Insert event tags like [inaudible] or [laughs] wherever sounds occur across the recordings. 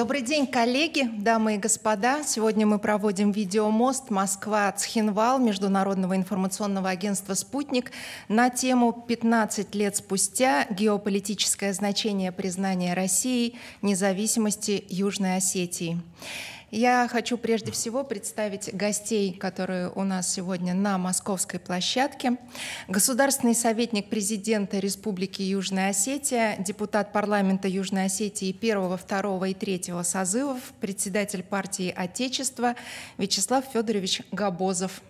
Добрый день, коллеги, дамы и господа. Сегодня мы проводим видеомост «Москва-Цхинвал» Международного информационного агентства «Спутник» на тему «15 лет спустя. Геополитическое значение признания России независимости Южной Осетии». Я хочу прежде всего представить гостей, которые у нас сегодня на московской площадке. Государственный советник президента Республики Южная Осетия, депутат парламента Южной Осетии первого, второго и третьего созывов, председатель партии Отечества Вячеслав Федорович Габозов.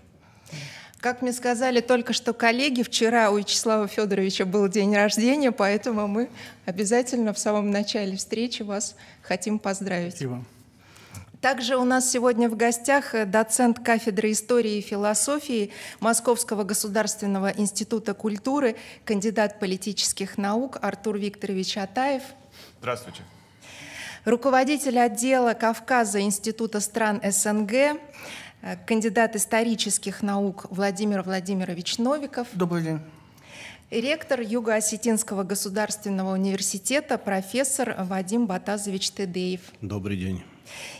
Как мне сказали только что коллеги, вчера у Вячеслава Федоровича был день рождения, поэтому мы обязательно в самом начале встречи вас хотим поздравить. Спасибо. Также у нас сегодня в гостях э, доцент кафедры истории и философии Московского государственного института культуры, кандидат политических наук Артур Викторович Атаев. Здравствуйте. Руководитель отдела Кавказа Института стран СНГ, э, кандидат исторических наук Владимир Владимирович Новиков. Добрый день ректор Юго-Осетинского государственного университета профессор Вадим Батазович Тедеев. Добрый день.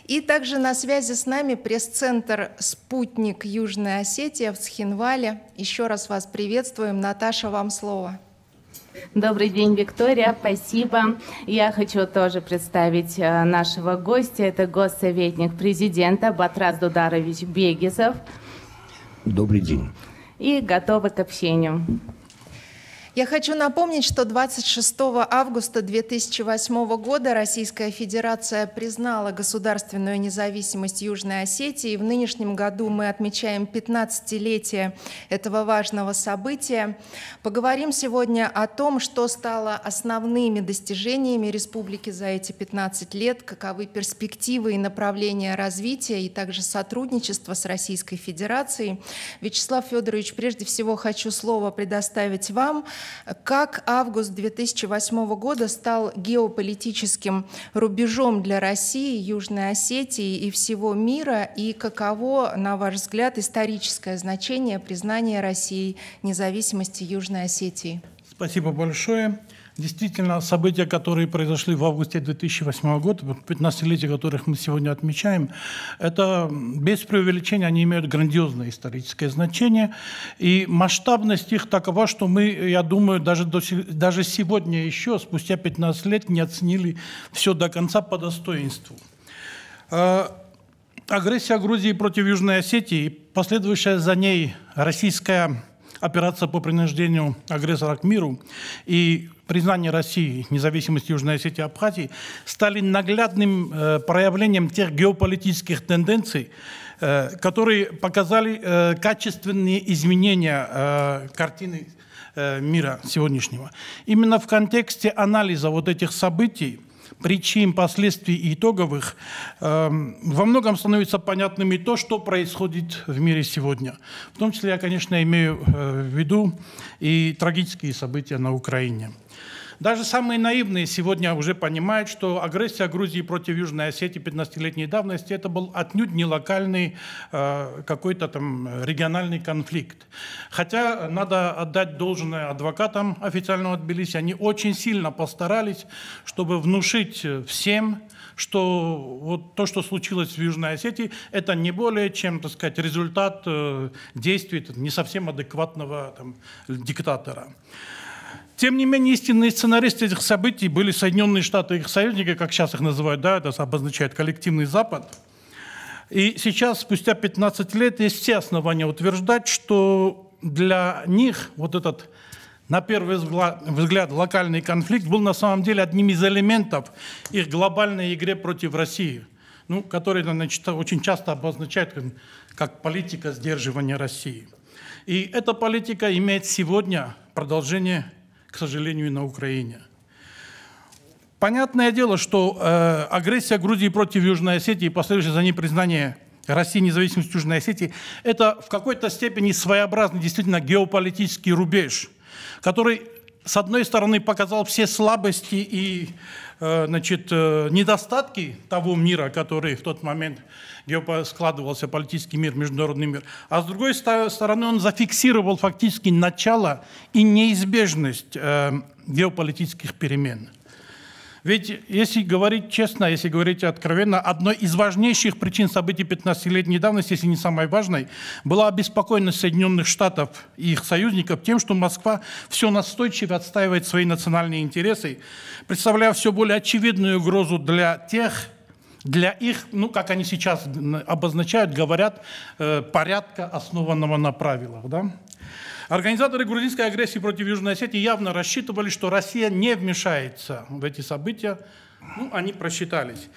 И также на связи с нами пресс-центр «Спутник Южной Осетии" в Схинвале. Еще раз вас приветствуем. Наташа, вам слово. Добрый день, Виктория, спасибо. Я хочу тоже представить э, нашего гостя. Это госсоветник президента Батрас Дударович Бегизов. Добрый день. И готовы к общению. Я хочу напомнить, что 26 августа 2008 года Российская Федерация признала государственную независимость Южной Осетии. И в нынешнем году мы отмечаем 15-летие этого важного события. Поговорим сегодня о том, что стало основными достижениями республики за эти 15 лет, каковы перспективы и направления развития и также сотрудничества с Российской Федерацией. Вячеслав Федорович, прежде всего хочу слово предоставить вам. Как август 2008 года стал геополитическим рубежом для России, Южной Осетии и всего мира, и каково, на ваш взгляд, историческое значение признания России независимости Южной Осетии? Спасибо большое. Действительно, события, которые произошли в августе 2008 года, 15-летие которых мы сегодня отмечаем, это без преувеличения они имеют грандиозное историческое значение. И масштабность их такова, что мы, я думаю, даже, до, даже сегодня еще, спустя 15 лет, не оценили все до конца по достоинству. Э, агрессия Грузии против Южной Осетии, последующая за ней российская операция по принуждению агрессора к миру и признание России независимости Южной Осетии и Абхазии стали наглядным э, проявлением тех геополитических тенденций, э, которые показали э, качественные изменения картины мира сегодняшнего. Именно в контексте анализа вот этих событий причин, последствий и итоговых, э, во многом становится понятным и то, что происходит в мире сегодня. В том числе я, конечно, имею в виду и трагические события на Украине. Даже самые наивные сегодня уже понимают, что агрессия Грузии против Южной Осетии 15-летней давности это был отнюдь не локальный э, какой-то там региональный конфликт. Хотя э, надо отдать должное адвокатам официального Тбилиси, они очень сильно постарались, чтобы внушить всем, что вот то, что случилось в Южной Осетии, это не более чем, так сказать, результат э, действий не совсем адекватного там, диктатора. Тем не менее, истинные сценаристы этих событий были Соединенные Штаты и их союзники, как сейчас их называют, да, это обозначает коллективный Запад. И сейчас, спустя 15 лет, есть все основания утверждать, что для них вот этот на первый взгляд, локальный конфликт был на самом деле одним из элементов их глобальной игры против России, ну, который значит, очень часто обозначает как политика сдерживания России. И эта политика имеет сегодня продолжение к сожалению, и на Украине. Понятное дело, что э, агрессия Грузии против Южной Осетии и последующее за ней признание России независимости Южной Осетии – это в какой-то степени своеобразный действительно геополитический рубеж, который, с одной стороны, показал все слабости и Э, значит, э, недостатки того мира, который в тот момент, где складывался политический мир, международный мир, а с другой стороны он зафиксировал фактически начало и неизбежность э, геополитических перемен – ведь, если говорить честно, если говорить откровенно, одной из важнейших причин событий 15-летней давности, если не самой важной, была обеспокоенность Соединенных Штатов и их союзников тем, что Москва все настойчиво отстаивает свои национальные интересы, представляя все более очевидную угрозу для тех, для их, ну, как они сейчас обозначают, говорят, э, порядка, основанного на правилах. Да? Организаторы грузинской агрессии против Южной Осетии явно рассчитывали, что Россия не вмешается в эти события. Ну, они просчитались.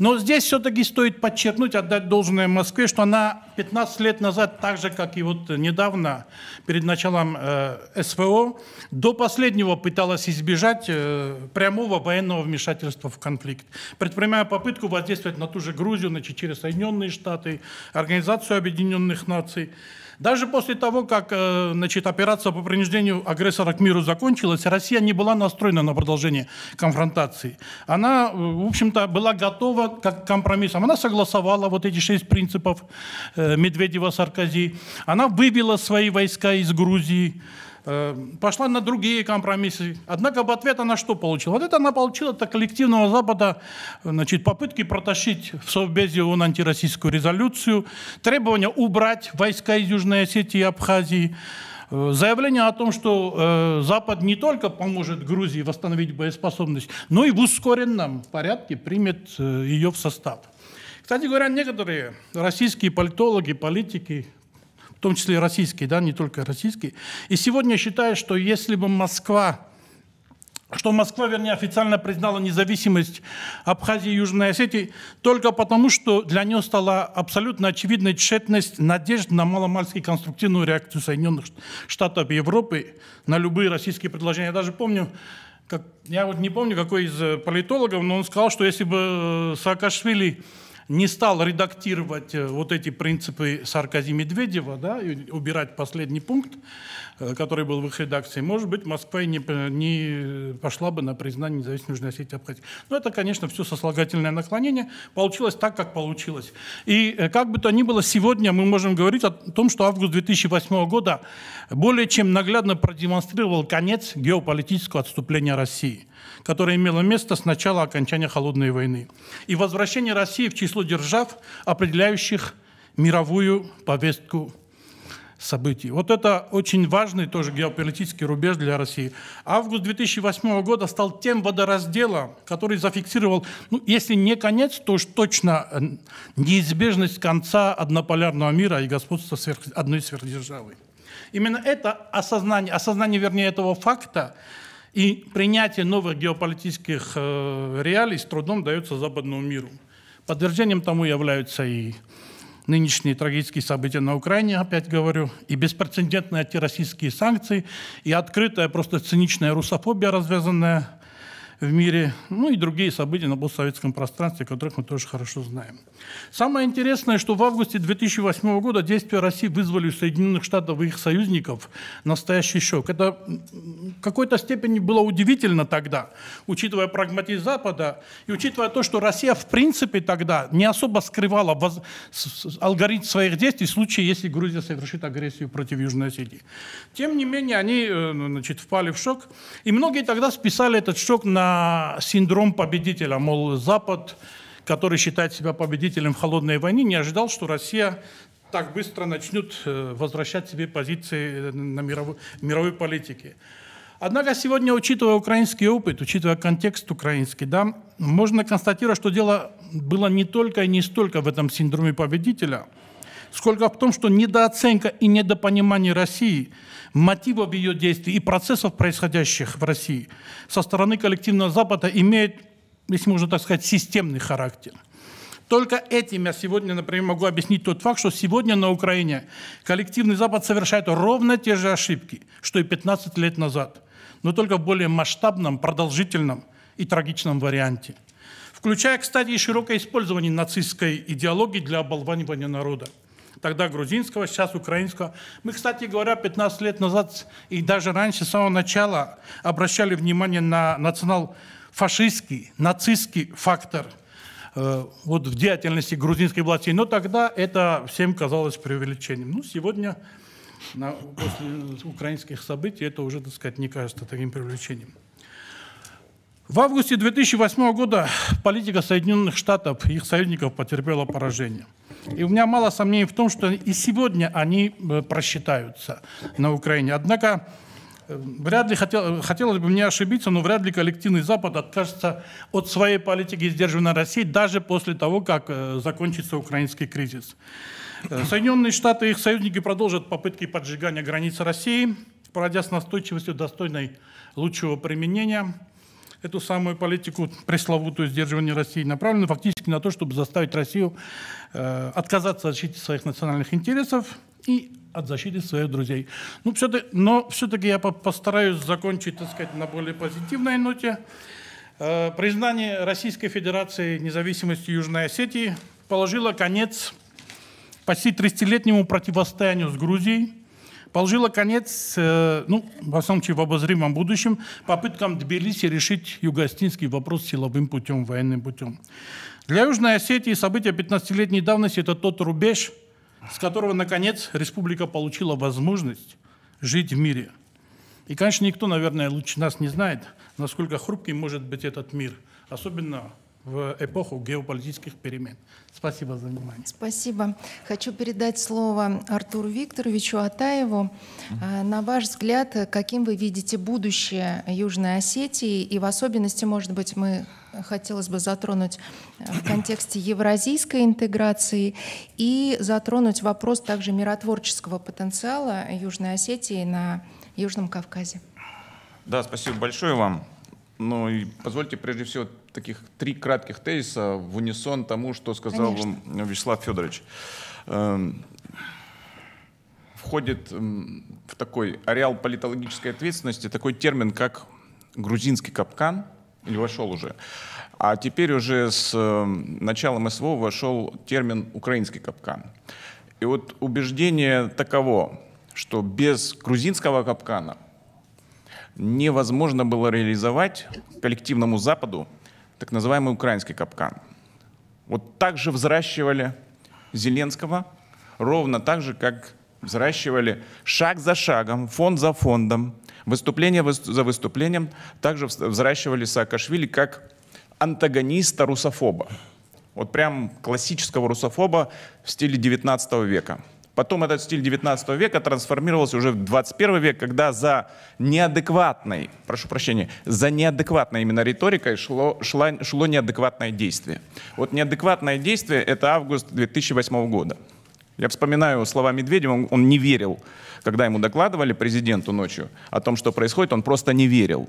Но здесь все-таки стоит подчеркнуть, отдать должное Москве, что она 15 лет назад, так же, как и вот недавно, перед началом э, СВО, до последнего пыталась избежать э, прямого военного вмешательства в конфликт, предпринимая попытку воздействовать на ту же Грузию, значит, через Соединенные Штаты, Организацию Объединенных Наций. Даже после того, как э, значит, операция по принуждению агрессора к миру закончилась, Россия не была настроена на продолжение конфронтации. Она, э, в общем-то, была готова к компромиссам. Она согласовала вот эти шесть принципов э, Медведева-Саркози. Она вывела свои войска из Грузии. Э, пошла на другие компромиссы. Однако в ответ она что получила? Вот это она получила от коллективного Запада значит, попытки протащить в Совбезе ООН антироссийскую резолюцию, требования убрать войска из Южной Осетии и Абхазии, э, заявление о том, что э, Запад не только поможет Грузии восстановить боеспособность, но и в ускоренном порядке примет ее в состав. Кстати говоря, некоторые российские политологи, политики, в том числе и российские, да, не только российские. И сегодня считаю, что если бы Москва что Москва, вернее, официально признала независимость Абхазии и Южной Осетии только потому, что для нее стала абсолютно очевидной тщетность надежд на маломальски конструктивную реакцию Соединенных Штатов и Европы на любые российские предложения. Я даже помню, как, я вот не помню, какой из э, политологов, но он сказал, что если бы э, Саакашвили не стал редактировать э, вот эти принципы Саркози Медведева, да, и убирать последний пункт, э, который был в их редакции, может быть, Москва и не, не пошла бы на признание независимой Южной Осетии Абхазии. Но это, конечно, все сослагательное наклонение. Получилось так, как получилось. И э, как бы то ни было, сегодня мы можем говорить о том, что август 2008 года более чем наглядно продемонстрировал конец геополитического отступления России которое имело место с начала окончания Холодной войны, и возвращение России в число держав, определяющих мировую повестку событий. Вот это очень важный тоже геополитический рубеж для России. Август 2008 года стал тем водоразделом, который зафиксировал, ну, если не конец, то уж точно э, неизбежность конца однополярного мира и господства сверх, одной сверхдержавы. Именно это осознание, осознание, вернее, этого факта и принятие новых геополитических э, реалий с трудом дается западному миру. Подтверждением тому являются и нынешние трагические события на Украине, опять говорю, и беспрецедентные антироссийские санкции, и открытая, просто циничная русофобия, развязанная в мире, ну и другие события на постсоветском пространстве, которых мы тоже хорошо знаем. Самое интересное, что в августе 2008 года действия России вызвали у Соединенных Штатов и их союзников настоящий шок. Это в какой-то степени было удивительно тогда, учитывая прагматизм Запада и учитывая то, что Россия в принципе тогда не особо скрывала воз... алгоритм своих действий в случае, если Грузия совершит агрессию против Южной Осетии. Тем не менее, они э, ну, значит, впали в шок, и многие тогда списали этот шок на синдром победителя, мол, Запад, который считает себя победителем в холодной войне, не ожидал, что Россия так быстро начнет э, возвращать себе позиции э, на мировой, мировой политике. Однако сегодня, учитывая украинский опыт, учитывая контекст украинский, да, можно констатировать, что дело было не только и не столько в этом синдроме победителя, сколько в том, что недооценка и недопонимание России – мотивов ее действий и процессов, происходящих в России со стороны коллективного Запада, имеет, если можно так сказать, системный характер. Только этим я сегодня, например, могу объяснить тот факт, что сегодня на Украине коллективный Запад совершает ровно те же ошибки, что и 15 лет назад, но только в более масштабном, продолжительном и трагичном варианте включая, кстати, и широкое использование нацистской идеологии для оболванивания народа тогда грузинского, сейчас украинского. Мы, кстати говоря, 15 лет назад и даже раньше, с самого начала, обращали внимание на национал-фашистский, нацистский фактор э, вот в деятельности грузинской власти. Но тогда это всем казалось преувеличением. Ну, сегодня на, после украинских событий это уже, так сказать, не кажется таким привлечением. В августе 2008 года политика Соединенных Штатов и их союзников потерпела поражение. И у меня мало сомнений в том, что и сегодня они э, просчитаются на Украине. Однако э, вряд ли, хотел, хотелось бы мне ошибиться, но вряд ли коллективный Запад откажется от своей политики сдерживания России даже после того, как э, закончится украинский кризис. Соединенные Штаты и их союзники продолжат попытки поджигания границ России, проводя с настойчивостью достойной лучшего применения – эту самую политику пресловутую сдерживания России направленную фактически на то, чтобы заставить Россию э, отказаться от защиты своих национальных интересов и от защиты своих друзей. Ну, все но все-таки я постараюсь закончить, так сказать, на более позитивной ноте. Э, признание Российской Федерации независимости Южной Осетии положило конец почти 30-летнему противостоянию с Грузией, положила конец, э, ну, в основном, в обозримом будущем, попыткам Тбилиси решить югостинский вопрос силовым путем, военным путем. Для Южной Осетии события 15-летней давности – это тот рубеж, с которого, наконец, республика получила возможность жить в мире. И, конечно, никто, наверное, лучше нас не знает, насколько хрупким может быть этот мир, особенно в эпоху геополитических перемен. Спасибо за внимание. Спасибо. Хочу передать слово Артуру Викторовичу Атаеву. Э, на ваш взгляд, каким вы видите будущее Южной Осетии? И в особенности, может быть, мы э, хотелось бы затронуть э, в контексте евразийской интеграции и затронуть вопрос также миротворческого потенциала Южной Осетии на Южном Кавказе. Да, спасибо большое вам. Ну и позвольте прежде всего таких три кратких тезиса в унисон тому, что сказал Конечно. Вячеслав Федорович. Эм, входит эм, в такой ареал политологической ответственности такой термин, как грузинский капкан, или вошел уже. А теперь уже с эм, началом СВО вошел термин «украинский капкан». И вот убеждение таково, что без грузинского капкана невозможно было реализовать коллективному Западу так называемый украинский капкан. Вот так же взращивали Зеленского, ровно так же, как взращивали шаг за шагом, фонд за фондом, выступление за выступлением, также взращивали Саакашвили как антагониста русофоба. Вот прям классического русофоба в стиле 19 века. Потом этот стиль 19 века трансформировался уже в 21 век, когда за неадекватной, прошу прощения, за неадекватной именно риторикой шло, шло, шло неадекватное действие. Вот неадекватное действие — это август 2008 года. Я вспоминаю слова Медведева, он, он не верил, когда ему докладывали президенту ночью о том, что происходит, он просто не верил.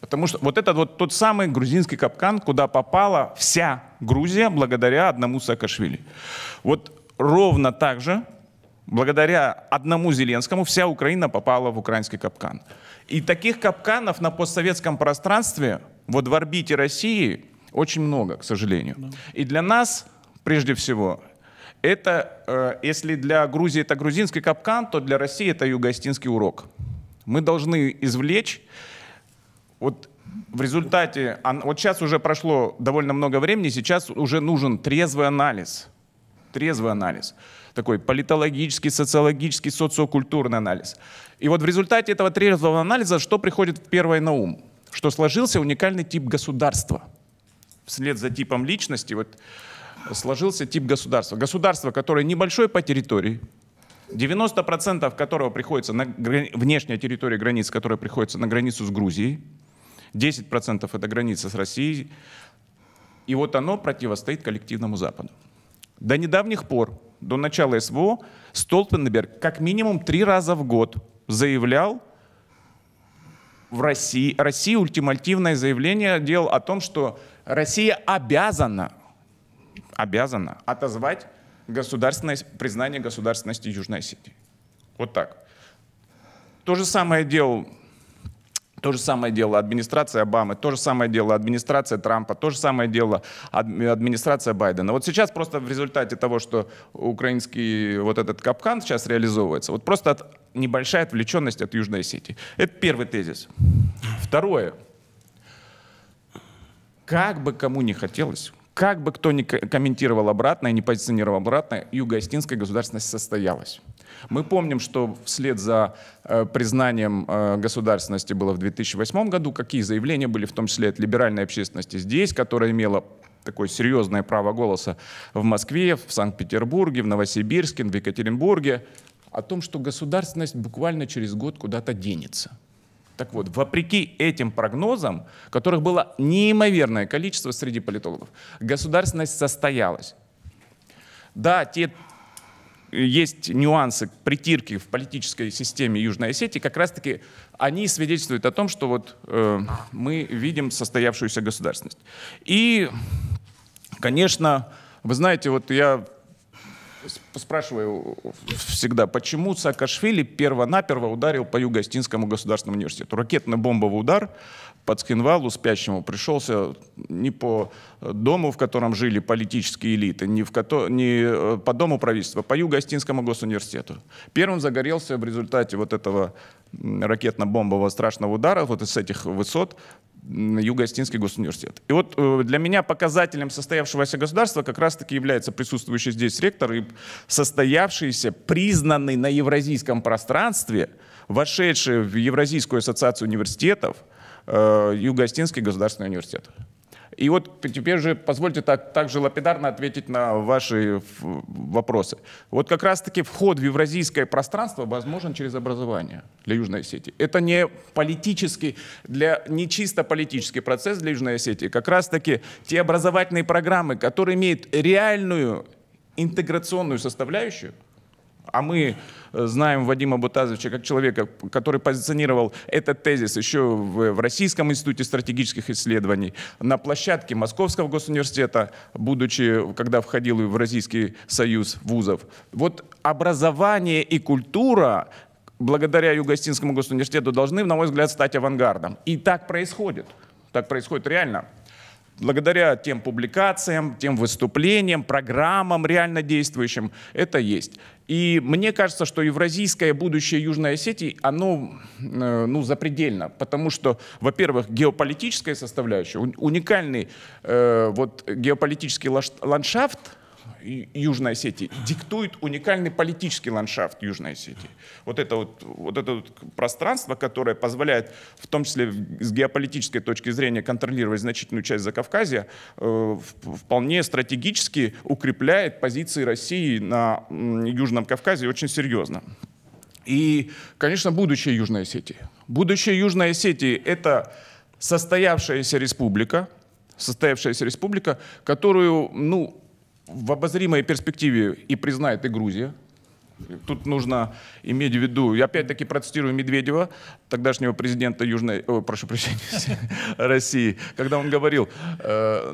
Потому что вот этот вот тот самый грузинский капкан, куда попала вся Грузия благодаря одному Саакашвили. Вот ровно так же Благодаря одному Зеленскому вся Украина попала в украинский капкан. И таких капканов на постсоветском пространстве, вот в орбите России, очень много, к сожалению. И для нас, прежде всего, это, э, если для Грузии это грузинский капкан, то для России это югостинский урок. Мы должны извлечь вот в результате, вот сейчас уже прошло довольно много времени, сейчас уже нужен трезвый анализ. Трезвый анализ такой политологический, социологический, социокультурный анализ. И вот в результате этого трезвого анализа что приходит первое на ум? Что сложился уникальный тип государства. Вслед за типом личности вот, сложился тип государства. Государство, которое небольшое по территории, 90% которого приходится на внешняя территория границ, которая приходится на границу с Грузией, 10% это граница с Россией, и вот оно противостоит коллективному Западу. До недавних пор до начала СВО Столтенберг как минимум три раза в год заявлял в России, России ультимативное заявление делал о том, что Россия обязана, обязана отозвать государственное признание государственности Южной Осетии. Вот так. То же самое делал то же самое дело администрация Обамы, то же самое дело администрация Трампа, то же самое дело администрация Байдена. Вот сейчас просто в результате того, что украинский вот этот капкан сейчас реализовывается, вот просто от, небольшая отвлеченность от Южной Осетии. Это первый тезис. Второе. Как бы кому не хотелось, как бы кто ни комментировал обратное, не позиционировал обратное, юго государственность состоялась. Мы помним, что вслед за э, признанием э, государственности было в 2008 году, какие заявления были, в том числе от либеральной общественности здесь, которая имела такое серьезное право голоса в Москве, в Санкт-Петербурге, в Новосибирске, в Екатеринбурге, о том, что государственность буквально через год куда-то денется. Так вот, вопреки этим прогнозам, которых было неимоверное количество среди политологов, государственность состоялась. Да, те есть нюансы, притирки в политической системе Южной Осетии, как раз-таки они свидетельствуют о том, что вот э, мы видим состоявшуюся государственность. И, конечно, вы знаете, вот я спрашиваю всегда, почему Саакашвили перво-наперво ударил по Юго-Остинскому государственному университету. Ракетно-бомбовый удар под Скинвалу спящему пришелся не по э, дому, в котором жили политические элиты, не, в, кото... не э, по дому правительства, а по Юго-Остинскому госуниверситету. Первым загорелся в результате вот этого ракетно-бомбового страшного удара вот с этих высот Юго-Остинский госуниверситет. И вот э, для меня показателем состоявшегося государства как раз-таки является присутствующий здесь ректор и состоявшийся, признанный на евразийском пространстве, вошедший в Евразийскую ассоциацию университетов – э, Юго-Остинский государственный университет. И вот теперь же позвольте так, также лапидарно ответить на ваши вопросы. Вот как раз-таки вход в евразийское пространство возможен через образование для Южной Осетии. Это не политический, для, не чисто политический процесс для Южной Осетии. Как раз-таки те образовательные программы, которые имеют реальную интеграционную составляющую, а мы э, знаем Вадима Бутазовича как человека, который позиционировал этот тезис еще в, в Российском институте стратегических исследований, на площадке Московского госуниверситета, будучи, когда входил в Российский союз вузов. Вот образование и культура благодаря Югостинскому госуниверситету должны, на мой взгляд, стать авангардом. И так происходит. Так происходит реально благодаря тем публикациям, тем выступлениям, программам реально действующим, это есть. И мне кажется, что евразийское будущее Южной Осетии, оно э, ну, запредельно, потому что, во-первых, геополитическая составляющая, уникальный э, вот, геополитический ландшафт, Южной Осетии, диктует уникальный политический ландшафт Южной Осетии. Вот это вот, вот это вот пространство, которое позволяет, в том числе с геополитической точки зрения, контролировать значительную часть Закавказья, э, вполне стратегически укрепляет позиции России на Южном Кавказе очень серьезно. И, конечно, будущее Южной Осетии. Будущее Южной Осетии — это состоявшаяся республика, состоявшаяся республика, которую, ну, в обозримой перспективе и признает и Грузия, Тут нужно иметь в виду, я опять-таки процитирую Медведева, тогдашнего президента Южной, о, прошу прощения, [laughs] России, когда он говорил, э,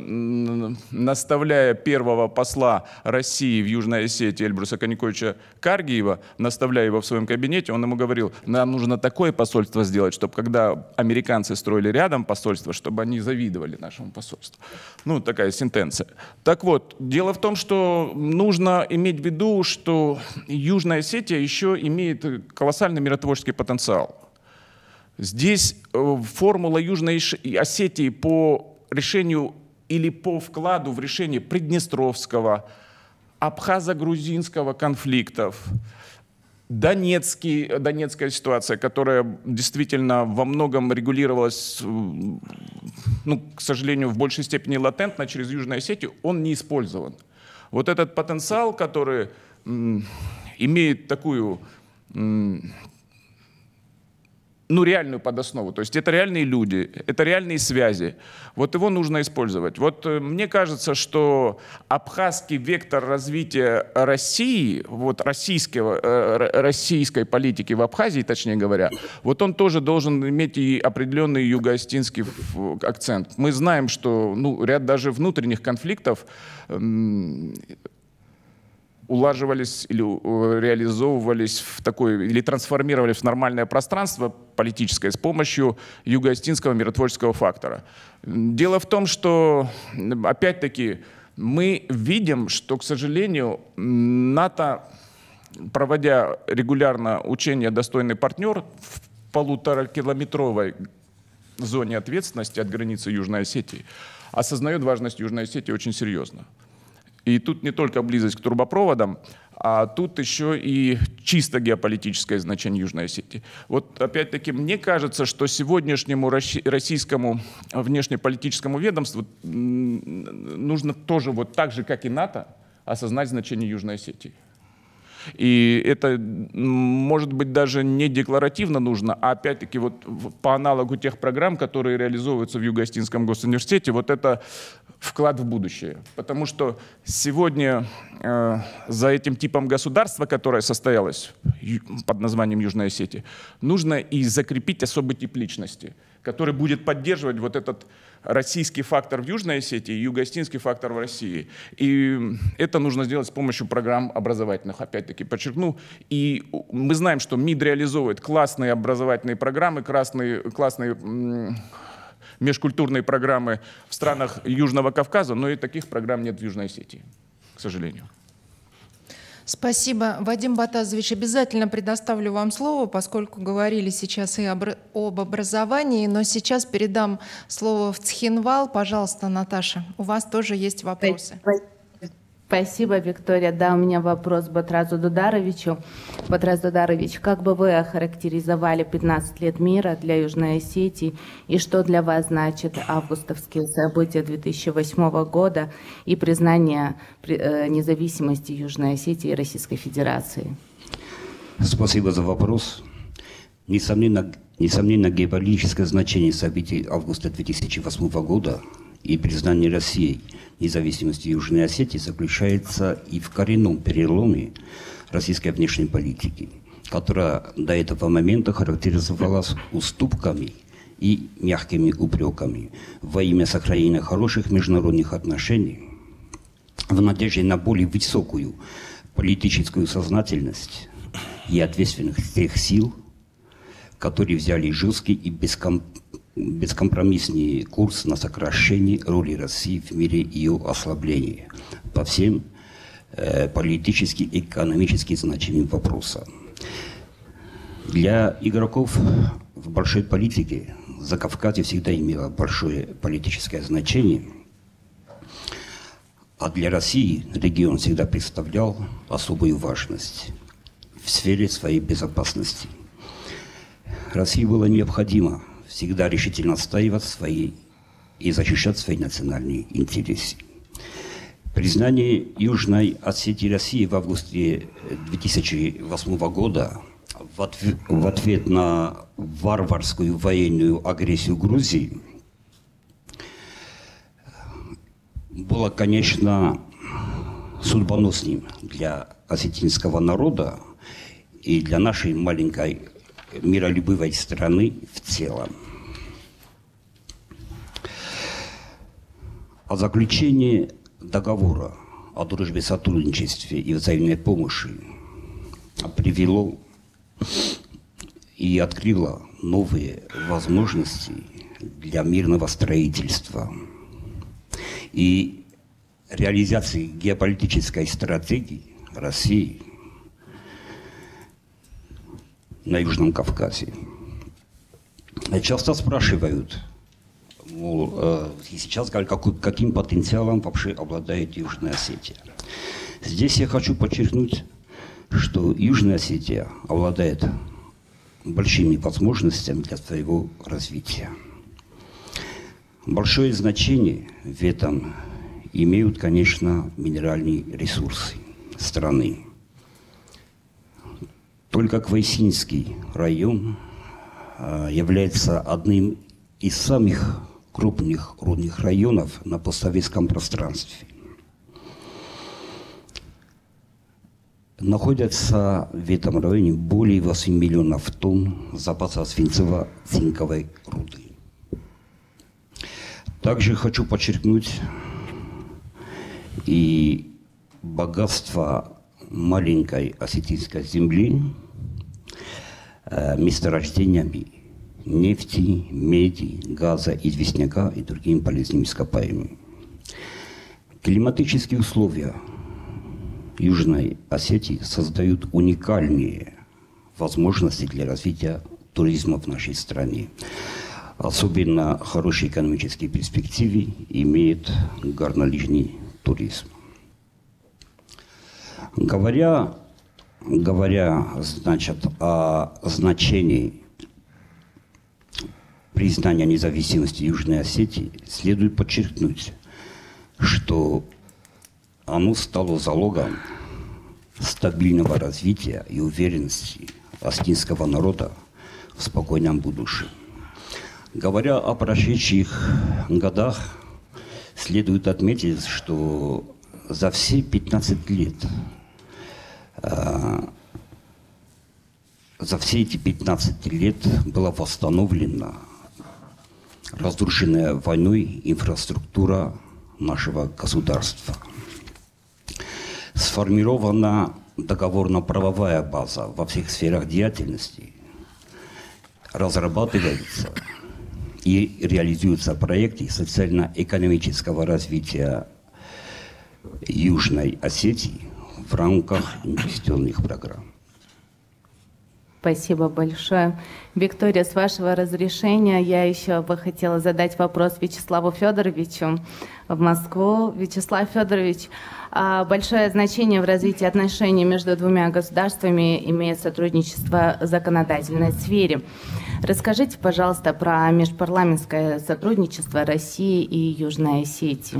наставляя первого посла России в Южной Осетии Эльбруса Коньковича Каргиева, наставляя его в своем кабинете, он ему говорил, нам нужно такое посольство сделать, чтобы когда американцы строили рядом посольство, чтобы они завидовали нашему посольству. Ну, такая сентенция. Так вот, дело в том, что нужно иметь в виду, что Южная Южная Осетия еще имеет э, колоссальный миротворческий потенциал. Здесь э, формула Южной Осетии по решению или по вкладу в решение Приднестровского, Абхазо-грузинского конфликтов, Донецкий, э, Донецкая ситуация, которая действительно во многом регулировалась, ну, к сожалению, в большей степени латентно через Южную Осетию, он не использован. Вот этот потенциал, который имеет такую ну, реальную подоснову. То есть это реальные люди, это реальные связи. Вот его нужно использовать. Вот э, мне кажется, что абхазский вектор развития России, вот российского, э, российской политики в Абхазии, точнее говоря, вот он тоже должен иметь и определенный югоостинский акцент. Мы знаем, что ну, ряд даже внутренних конфликтов улаживались или э, реализовывались в такое, или трансформировались в нормальное пространство политическое с помощью югоостинского миротворческого фактора. Дело в том, что, опять-таки, мы видим, что, к сожалению, НАТО, проводя регулярно учения «Достойный партнер» в полуторакилометровой зоне ответственности от границы Южной Осетии, осознает важность Южной Осетии очень серьезно. И тут не только близость к трубопроводам, а тут еще и чисто геополитическое значение Южной Осетии. Вот опять-таки мне кажется, что сегодняшнему российскому внешнеполитическому ведомству нужно тоже вот так же, как и НАТО, осознать значение Южной Осетии. И это, может быть, даже не декларативно нужно, а опять-таки вот по аналогу тех программ, которые реализовываются в Югостинском госуниверситете, вот это вклад в будущее. Потому что сегодня э, за этим типом государства, которое состоялось под названием Южная Осетия, нужно и закрепить особый тип личности, который будет поддерживать вот этот российский фактор в Южной Осетии и югостинский фактор в России. И это нужно сделать с помощью программ образовательных, опять-таки подчеркну. И мы знаем, что МИД реализовывает классные образовательные программы, красные, классные межкультурные программы в странах Южного Кавказа, но и таких программ нет в Южной Осетии, к сожалению. Спасибо. Вадим Батазович, обязательно предоставлю вам слово, поскольку говорили сейчас и об, об образовании, но сейчас передам слово в Цхинвал. Пожалуйста, Наташа, у вас тоже есть вопросы. Спасибо. Спасибо, Виктория. Да, у меня вопрос Батразу Дударовичу. Батраз Дударович, как бы вы охарактеризовали 15 лет мира для Южной Осетии и что для вас значит августовские события 2008 года и признание э, независимости Южной Осетии и Российской Федерации? Спасибо за вопрос. Несомненно, несомненно геополитическое значение событий августа 2008 года и признание России – независимости Южной Осетии заключается и в коренном переломе российской внешней политики, которая до этого момента характеризовалась уступками и мягкими упреками во имя сохранения хороших международных отношений, в надежде на более высокую политическую сознательность и ответственность тех сил, которые взяли жесткий и бескомпромиссный бескомпромиссный курс на сокращение роли России в мире и ее ослабление по всем э, политически и экономически значимым вопросам. Для игроков в большой политике Закавказье всегда имело большое политическое значение, а для России регион всегда представлял особую важность в сфере своей безопасности. России было необходимо всегда решительно отстаивать свои и защищать свои национальные интересы. Признание Южной Осетии России в августе 2008 года в, отв... в ответ на варварскую военную агрессию Грузии было, конечно, судьбоносным для осетинского народа и для нашей маленькой миролюбивой страны в целом. О заключении договора о дружбе, сотрудничестве и взаимной помощи привело и открыло новые возможности для мирного строительства и реализации геополитической стратегии России – на Южном Кавказе. Э, часто спрашивают, мол, э, сейчас какой, каким потенциалом вообще обладает Южная Осетия. Здесь я хочу подчеркнуть, что Южная Осетия обладает большими возможностями для своего развития. Большое значение в этом имеют, конечно, минеральные ресурсы страны. Только Квайсинский район а, является одним из самых крупных рудных районов на постсоветском пространстве. Находятся в этом районе более 8 миллионов тонн запаса свинцово цинковой руды. Также хочу подчеркнуть и богатство маленькой осетинской земли – Э, месторождениями нефти, меди, газа, известняка и другими полезными ископаемыми. Климатические условия Южной Осетии создают уникальные возможности для развития туризма в нашей стране. Особенно хорошие экономические перспективы имеет горнолыжный туризм. Говоря говоря, значит, о значении признания независимости Южной Осетии, следует подчеркнуть, что оно стало залогом стабильного развития и уверенности остинского народа в спокойном будущем. Говоря о прошедших годах, следует отметить, что за все 15 лет Э, за все эти 15 лет была восстановлена разрушенная войной инфраструктура нашего государства. Сформирована договорно-правовая база во всех сферах деятельности, разрабатывается и реализуются проекты социально-экономического развития Южной Осетии, в рамках инвестиционных программ. Спасибо большое. Виктория, с вашего разрешения я еще бы хотела задать вопрос Вячеславу Федоровичу в Москву. Вячеслав Федорович, а, большое значение в развитии отношений между двумя государствами имеет сотрудничество в законодательной сфере. Расскажите, пожалуйста, про межпарламентское сотрудничество России и Южной Осетии.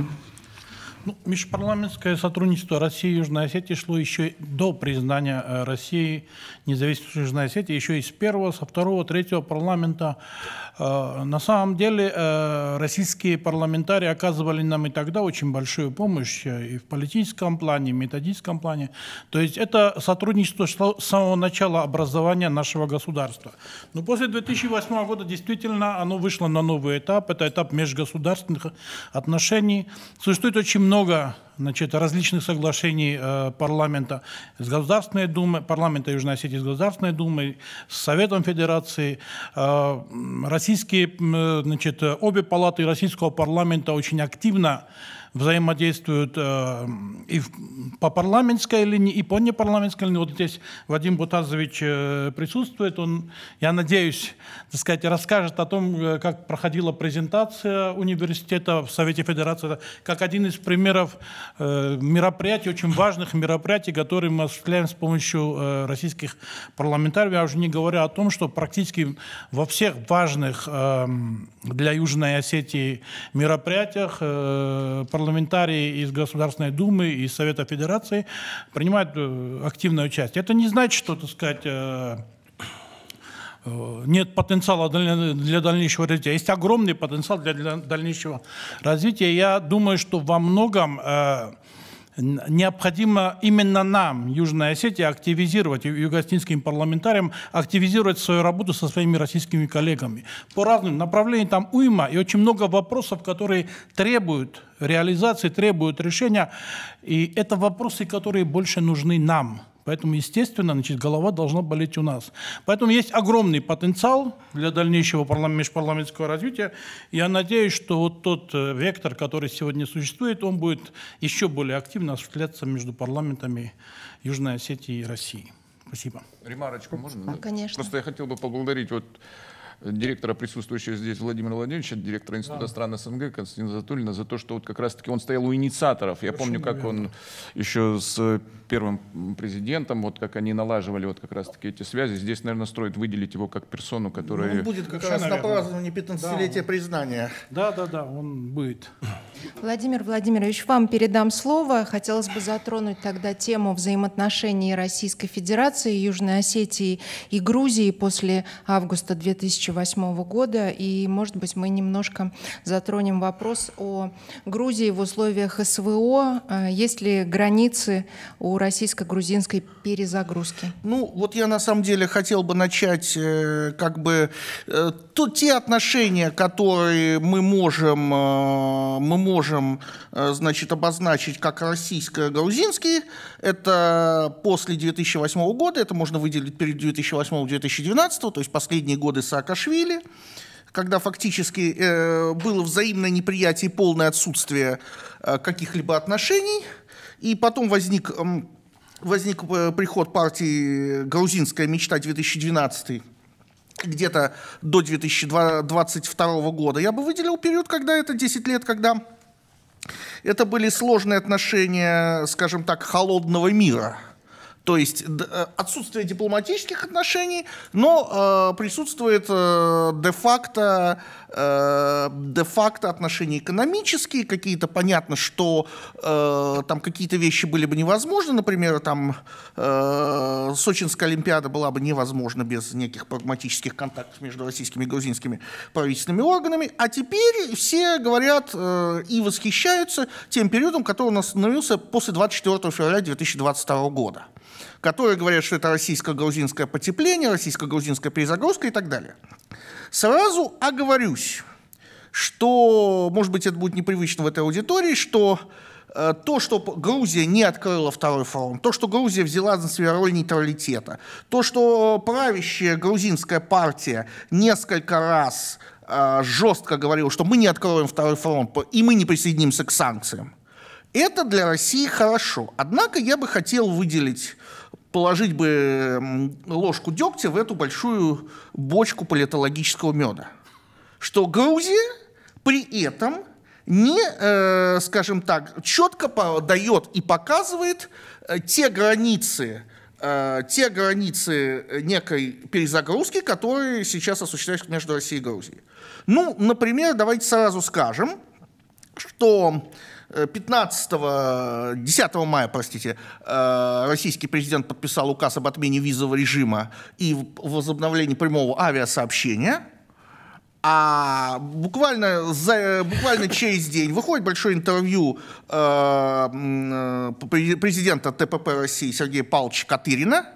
Ну, межпарламентское сотрудничество России и Южной Осетии шло еще до признания э, России независимой Южной Осетии, еще из первого, со второго, третьего парламента. Э, на самом деле э, российские парламентарии оказывали нам и тогда очень большую помощь и в политическом плане, и в методическом плане. То есть это сотрудничество шло с самого начала образования нашего государства. Но после 2008 года действительно оно вышло на новый этап. Это этап межгосударственных отношений. Существует очень много много значит, различных соглашений э, парламента с Государственной Думой, парламента Южной Осетии с Государственной Думой, с Советом Федерации. Э, российские, э, значит, обе палаты российского парламента очень активно взаимодействуют э, и по парламентской линии, и по непарламентской линии. Вот здесь Вадим Бутазович э, присутствует. Он, я надеюсь, так сказать, расскажет о том, э, как проходила презентация университета в Совете Федерации, как один из примеров мероприятий, очень важных мероприятий, которые мы осуществляем с помощью российских парламентариев. Я уже не говорю о том, что практически во всех важных эм, для Южной Осетии мероприятиях э, парламентарии из Государственной Думы, из Совета Федерации принимают э, активное участие. Это не значит, что, так сказать, э, э, нет потенциала для дальнейшего развития. Есть огромный потенциал для дальнейшего развития. Я думаю, что во многом необходимо именно нам, Южной Осетии, активизировать, югостинским парламентариям, активизировать свою работу со своими российскими коллегами. По разным направлениям там уйма и очень много вопросов, которые требуют реализации, требуют решения. И это вопросы, которые больше нужны нам, Поэтому, естественно, значит, голова должна болеть у нас. Поэтому есть огромный потенциал для дальнейшего межпарламентского развития. Я надеюсь, что вот тот э, вектор, который сегодня существует, он будет еще более активно осуществляться между парламентами Южной Осетии и России. Спасибо. Ремарочку можно? Конечно. Просто я хотел бы поблагодарить вот директора, присутствующего здесь Владимира Владимировича, директора Института да. стран СНГ Константина Затулина, за то, что вот как раз-таки он стоял у инициаторов. Я Совершенно помню, как верно. он еще с первым президентом, вот как они налаживали вот как раз-таки эти связи. Здесь, наверное, стоит выделить его как персону, которая... Ну, он будет как Совершенно раз верно. на празднование 15-летия да, признания. Да, да, да, он будет. Владимир Владимирович, вам передам слово. Хотелось бы затронуть тогда тему взаимоотношений Российской Федерации, Южной Осетии и Грузии после августа 2000 2008 года, и, может быть, мы немножко затронем вопрос о Грузии в условиях СВО. Э, есть ли границы у российско-грузинской перезагрузки? Ну, вот я на самом деле хотел бы начать э, как бы э, то, те отношения, которые мы можем, мы можем значит, обозначить как российско-грузинские, это после 2008 года, это можно выделить перед 2008-2012, то есть последние годы Саакашвили, Саакашвили, когда фактически э, было взаимное неприятие и полное отсутствие э, каких-либо отношений, и потом возник, э, возник приход партии «Грузинская мечта-2012», где-то до 2022 года. Я бы выделил период, когда это 10 лет, когда это были сложные отношения, скажем так, холодного мира – то есть э, отсутствие дипломатических отношений, но э, присутствует э, де-факто э, де отношения экономические, какие-то понятно, что э, там какие-то вещи были бы невозможны, например, там э, Сочинская Олимпиада была бы невозможна без неких прагматических контактов между российскими и грузинскими правительственными органами, а теперь все говорят э, и восхищаются тем периодом, который у нас становился после 24 февраля 2022 года которые говорят, что это российско-грузинское потепление, российско-грузинская перезагрузка и так далее. Сразу оговорюсь, что, может быть, это будет непривычно в этой аудитории, что э, то, что Грузия не открыла второй фронт, то, что Грузия взяла на себя роль нейтралитета, то, что правящая грузинская партия несколько раз э, жестко говорила, что мы не откроем второй фронт и мы не присоединимся к санкциям. Это для России хорошо. Однако я бы хотел выделить положить бы ложку дегтя в эту большую бочку политологического меда. Что Грузия при этом не, э, скажем так, четко дает и показывает э, те границы, э, те границы э, некой перезагрузки, которые сейчас осуществляются между Россией и Грузией. Ну, например, давайте сразу скажем, что 15, э, 10 мая, простите, э, российский президент подписал указ об отмене визового режима и возобновлении прямого авиасообщения. А буквально, за, буквально через день выходит большое интервью э, президента ТПП России Сергея Павловича Катырина,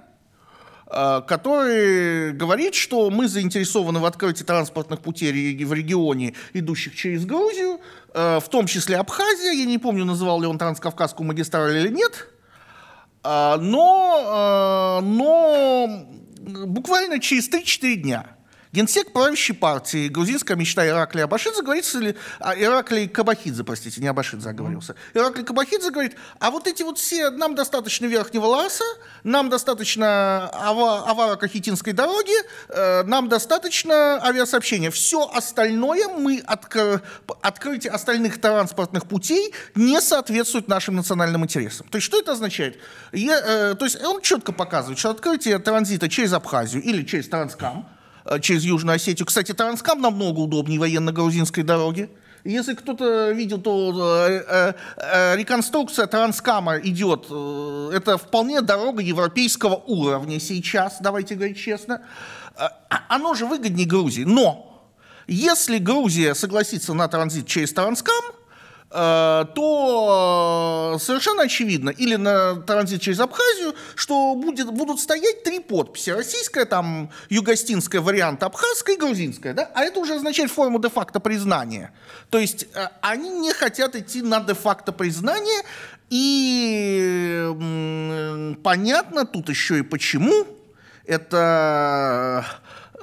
который говорит, что мы заинтересованы в открытии транспортных путей в регионе, идущих через Грузию, Э, в том числе Абхазия, я не помню, называл ли он Транскавказскую магистраль или нет, а, но, э, но буквально через 3-4 дня – Генсек правящей партии грузинская мечта Ираклия Абашидзе говорит, или а, Ираклий Кабахидзе, простите, не Абашидзе оговорился. А Ираклий Кабахидзе говорит, а вот эти вот все, нам достаточно верхнего ласа, нам достаточно ава, аваро-кахетинской дороги, э, нам достаточно авиасообщения. Все остальное мы, откр... открытие остальных транспортных путей не соответствует нашим национальным интересам. То есть что это означает? Е, э, то есть он четко показывает, что открытие транзита через Абхазию или через Транскам Э, через Южную Осетию. Кстати, Таранскам намного удобнее военно-грузинской дороги. Если кто-то видел, то э, э, реконструкция Транскама идет. Это вполне дорога европейского уровня сейчас, давайте говорить честно. [clears throat] Оно же выгоднее Грузии. Но если Грузия согласится на транзит через Транскам, Э, то э, совершенно очевидно, или на транзит через Абхазию, что будет, будут стоять три подписи. Российская, там, югостинская вариант абхазская и грузинская. Да? А это уже означает форму де-факто признания. То есть э, они не хотят идти на де-факто признание, и понятно тут еще и почему. Это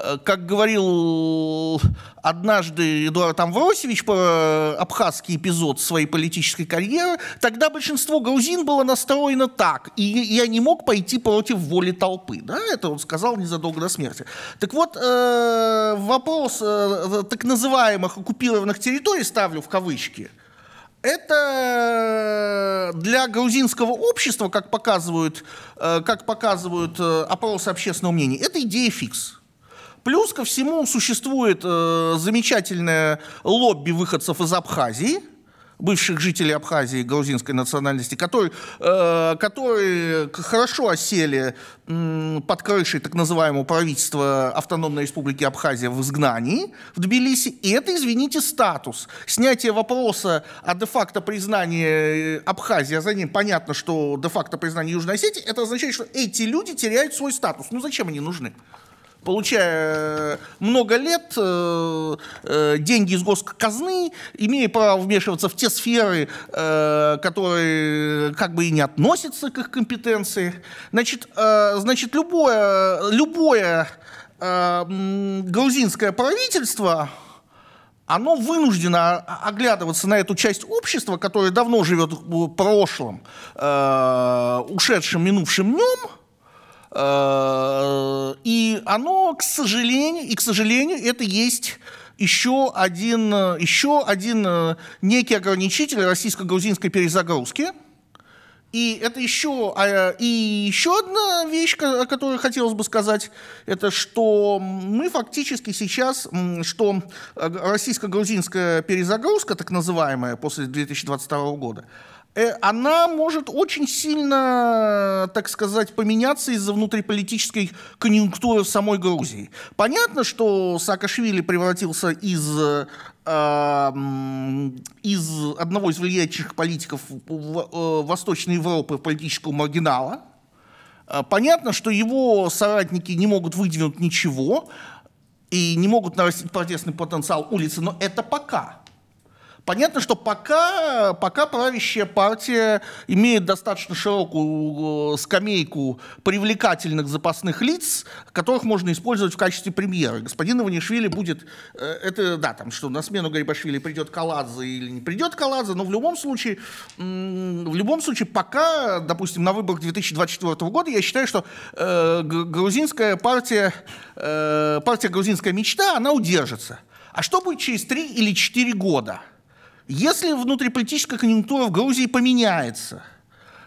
Э, как говорил однажды Эдуард Амвросевич про э, абхазский эпизод своей политической карьеры, тогда большинство грузин было настроено так, и я не мог пойти против воли толпы. Да? Это он сказал незадолго до смерти. Так вот, э, вопрос так называемых оккупированных территорий, ставлю в кавычки, это для грузинского общества, как показывают, как показывают опросы общественного мнения, это идея фикс. Плюс ко всему существует э, замечательное лобби выходцев из Абхазии, бывших жителей Абхазии грузинской национальности, которые, э, которые хорошо осели э, под крышей так называемого правительства Автономной Республики Абхазия в изгнании в Тбилиси. И это, извините, статус. Снятие вопроса о де-факто признании Абхазии, а за ним понятно, что де-факто признание Южной Осетии, это означает, что эти люди теряют свой статус. Ну зачем они нужны? получая э, много лет э, э, деньги из госказны, имея право вмешиваться в те сферы, которые как бы и не относятся к их компетенции. Значит, значит любое, любое грузинское правительство оно вынуждено оглядываться на эту часть общества, которая давно живет в прошлом, ушедшим, минувшим днем, Э, и оно, к сожалению, и к сожалению, это есть еще один, еще один э, некий ограничитель российско-грузинской перезагрузки. И это еще, а, и еще одна вещь, о которой хотелось бы сказать, это что мы фактически сейчас, что э, российско-грузинская перезагрузка, так называемая, после 2022 года, Э, она может очень сильно, так сказать, поменяться из-за внутриполитической конъюнктуры в самой Грузии. Понятно, что Саакашвили превратился из э, из одного из влиятельных политиков э, Восточной Европы политического маргинала. Понятно, что его соратники не могут выдвинуть ничего и не могут нарастить протестный потенциал улицы, но это пока. Понятно, что пока, пока правящая партия имеет достаточно широкую э, скамейку привлекательных запасных лиц, которых можно использовать в качестве премьера. Господин Иванишвили будет... Э, это, да, там, что на смену Гарибашвили придет Каладзе или не придет Каладзе, но в любом случае, в любом случае, пока, допустим, на выборах 2024 года, я считаю, что э, грузинская партия, партия «Грузинская мечта», она удержится. А что будет через три или четыре года? Если внутриполитическая конъюнктура в Грузии поменяется,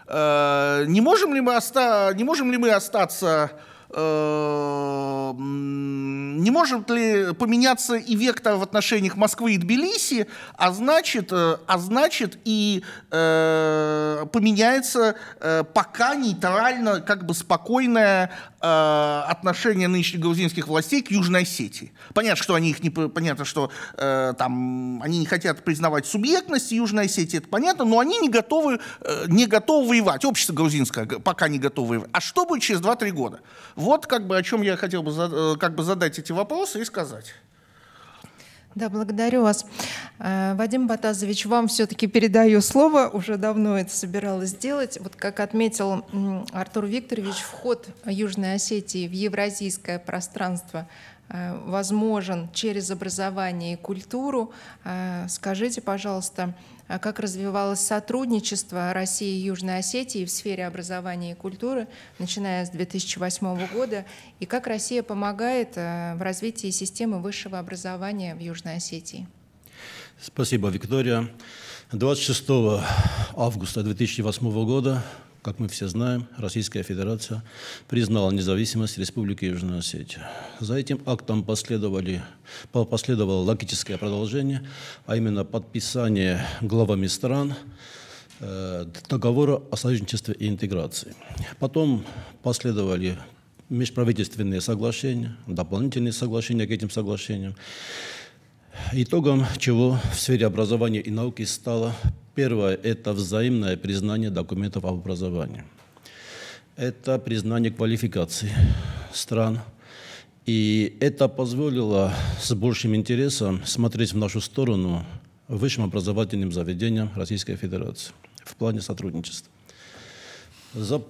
э, не можем ли мы, оста не можем ли мы остаться Э, не может ли поменяться и вектор в отношениях Москвы и Тбилиси, а значит, э, а значит и э, поменяется э, пока нейтрально, как бы спокойное э, отношение нынешних грузинских властей к Южной Осетии. Понятно, что они их не понятно, что э, там они не хотят признавать субъектность Южной Осетии, это понятно, но они не готовы э, не готовы воевать. Общество грузинское пока не готово воевать. А что будет через 2-3 года? Вот как бы о чем я хотел бы, э, как бы задать эти вопросы и сказать. Да, благодарю вас. Э, Вадим Батазович, вам все-таки передаю слово. Уже давно это собиралось сделать. Вот как отметил Артур Викторович, вход Южной Осетии в евразийское пространство э, возможен через образование и культуру. Скажите, пожалуйста, а как развивалось сотрудничество России и Южной Осетии в сфере образования и культуры, начиная с 2008 года, и как Россия помогает э, в развитии системы высшего образования в Южной Осетии. Спасибо, Виктория. 26 августа 2008 года как мы все знаем, Российская Федерация признала независимость Республики Южная Осетия. За этим актом последовали, последовало логическое продолжение, а именно подписание главами стран э, договора о союзничестве и интеграции. Потом последовали межправительственные соглашения, дополнительные соглашения к этим соглашениям, итогом чего в сфере образования и науки стало Первое – это взаимное признание документов об образовании. Это признание квалификации стран. И это позволило с большим интересом смотреть в нашу сторону высшим образовательным заведениям Российской Федерации в плане сотрудничества. За,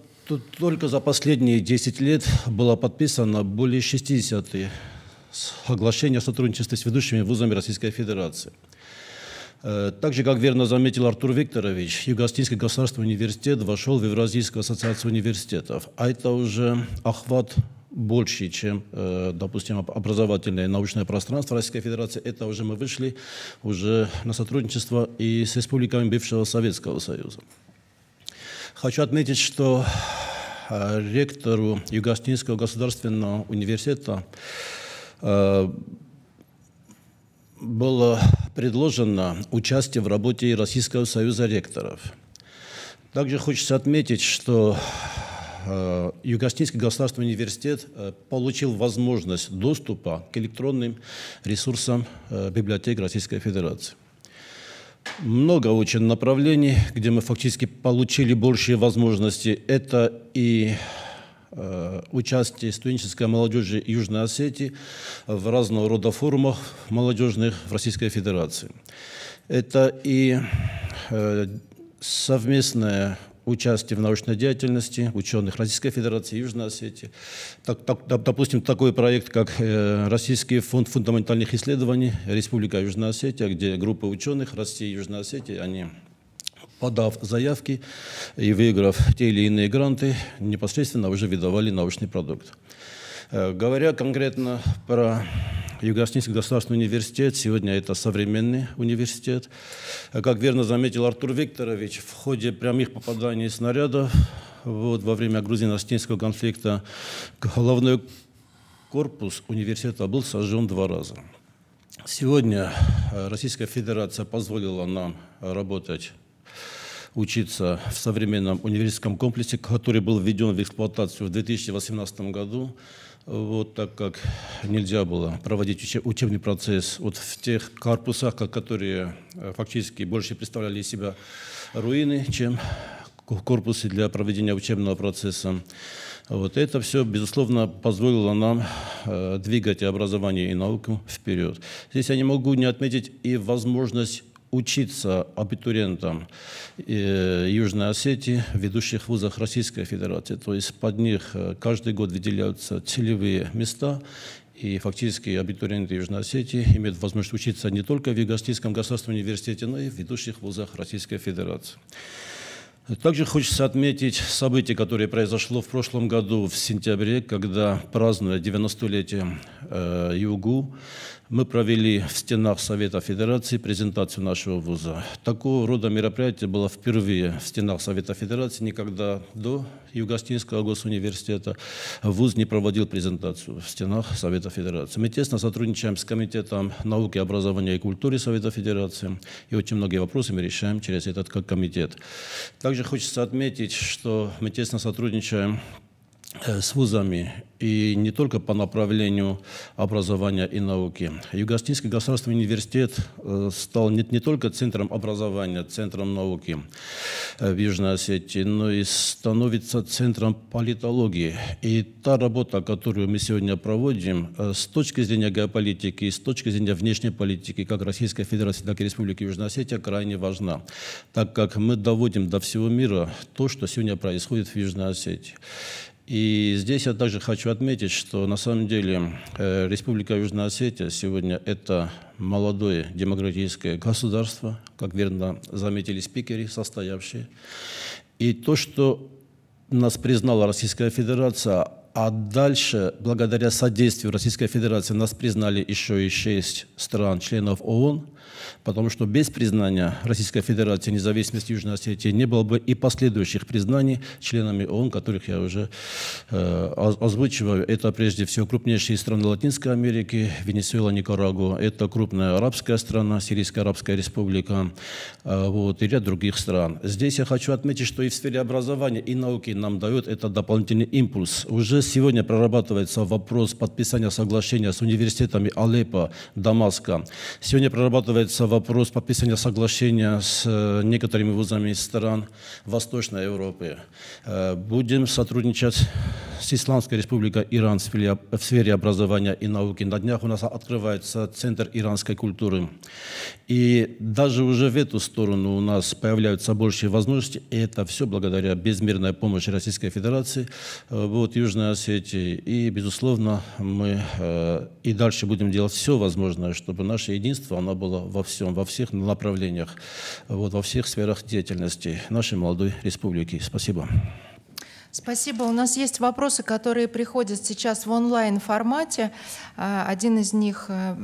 только за последние 10 лет было подписано более 60 соглашений о сотрудничестве с ведущими вузами Российской Федерации – Э, так же, как верно заметил Артур Викторович, Югостинский государственный университет вошел в Евразийскую ассоциацию университетов, а это уже охват больше, чем, э, допустим, образовательное научное пространство Российской Федерации. Это уже мы вышли уже на сотрудничество и с республиками бывшего Советского Союза. Хочу отметить, что э, ректору Югостинского государственного университета было предложено участие в работе Российского союза ректоров. Также хочется отметить, что э, Югостинский государственный университет э, получил возможность доступа к электронным ресурсам э, библиотек Российской Федерации. Много очень направлений, где мы фактически получили большие возможности. Это и Э, участие студенческой молодежи Южной Осетии в разного рода форумах молодежных в Российской Федерации. Это и э, совместное участие в научной деятельности ученых Российской Федерации, и Южной Осетии. Так, так, допустим, такой проект, как э, Российский фонд фундаментальных исследований Республика Южная Осетия, где группа ученых России и Южной Осетии, они подав заявки и выиграв те или иные гранты, непосредственно уже выдавали научный продукт. Э, говоря конкретно про юго государственный университет, сегодня это современный университет. Э, как верно заметил Артур Викторович, в ходе прямых попаданий снарядов вот, во время грузино-осетинского конфликта головной корпус университета был сожжен два раза. Сегодня э, Российская Федерация позволила нам работать учиться в современном университетском комплексе, который был введен в эксплуатацию в 2018 году, вот, так как нельзя было проводить учебный процесс вот в тех корпусах, которые э, фактически больше представляли из себя руины, чем корпусы для проведения учебного процесса. Вот это все, безусловно, позволило нам э, двигать образование и науку вперед. Здесь я не могу не отметить и возможность учиться абитуриентам э, Южной Осетии в ведущих вузах Российской Федерации. То есть под них э, каждый год выделяются целевые места, и фактически абитуриенты Южной Осетии имеют возможность учиться не только в Югостийском государственном университете, но и в ведущих вузах Российской Федерации. Также хочется отметить событие, которое произошло в прошлом году в сентябре, когда, празднуя 90-летие э, Югу, мы провели в стенах Совета Федерации презентацию нашего вуза. Такого рода мероприятие было впервые в стенах Совета Федерации. Никогда до Югостинского госуниверситета вуз не проводил презентацию в стенах Совета Федерации. Мы тесно сотрудничаем с Комитетом науки, образования и культуры Совета Федерации. И очень многие вопросы мы решаем через этот комитет. Также хочется отметить, что мы тесно сотрудничаем Э, с вузами и не только по направлению образования и науки. Югостинский государственный университет э, стал не, не только центром образования, центром науки э, в Южной Осетии, но и становится центром политологии. И та работа, которую мы сегодня проводим, с точки зрения геополитики, с точки зрения внешней политики, как Российской Федерации, так и Республики Южная Осетия, крайне важна, так как мы доводим до всего мира то, что сегодня происходит в Южной Осетии. И здесь я также хочу отметить, что на самом деле э, Республика Южная Осетия сегодня это молодое демократическое государство, как верно заметили спикеры, состоявшие. И то, что нас признала Российская Федерация, а дальше, благодаря содействию Российской Федерации, нас признали еще и шесть стран, членов ООН – потому что без признания Российской Федерации независимости Южной Осетии не было бы и последующих признаний членами ООН, которых я уже э, озвучиваю. Это прежде всего крупнейшие страны Латинской Америки, Венесуэла, Никарагуа, это крупная арабская страна, Сирийская Арабская Республика э, вот, и ряд других стран. Здесь я хочу отметить, что и в сфере образования, и науки нам дают этот дополнительный импульс. Уже сегодня прорабатывается вопрос подписания соглашения с университетами Алеппо, Дамаска. Сегодня прорабатывается рассматривается вопрос подписания соглашения с э, некоторыми вузами из стран Восточной Европы. Э, будем сотрудничать с Исламской Республикой Иран в сфере образования и науки. На днях у нас открывается Центр иранской культуры. И даже уже в эту сторону у нас появляются большие возможности. И это все благодаря безмерной помощи Российской Федерации, э, вот, Южной Осетии. И, безусловно, мы и дальше будем делать все возможное, чтобы наше единство оно было во всем, во всех направлениях, вот, во всех сферах деятельности нашей молодой республики. Спасибо. Спасибо. У нас есть вопросы, которые приходят сейчас в онлайн-формате. А, один из них э,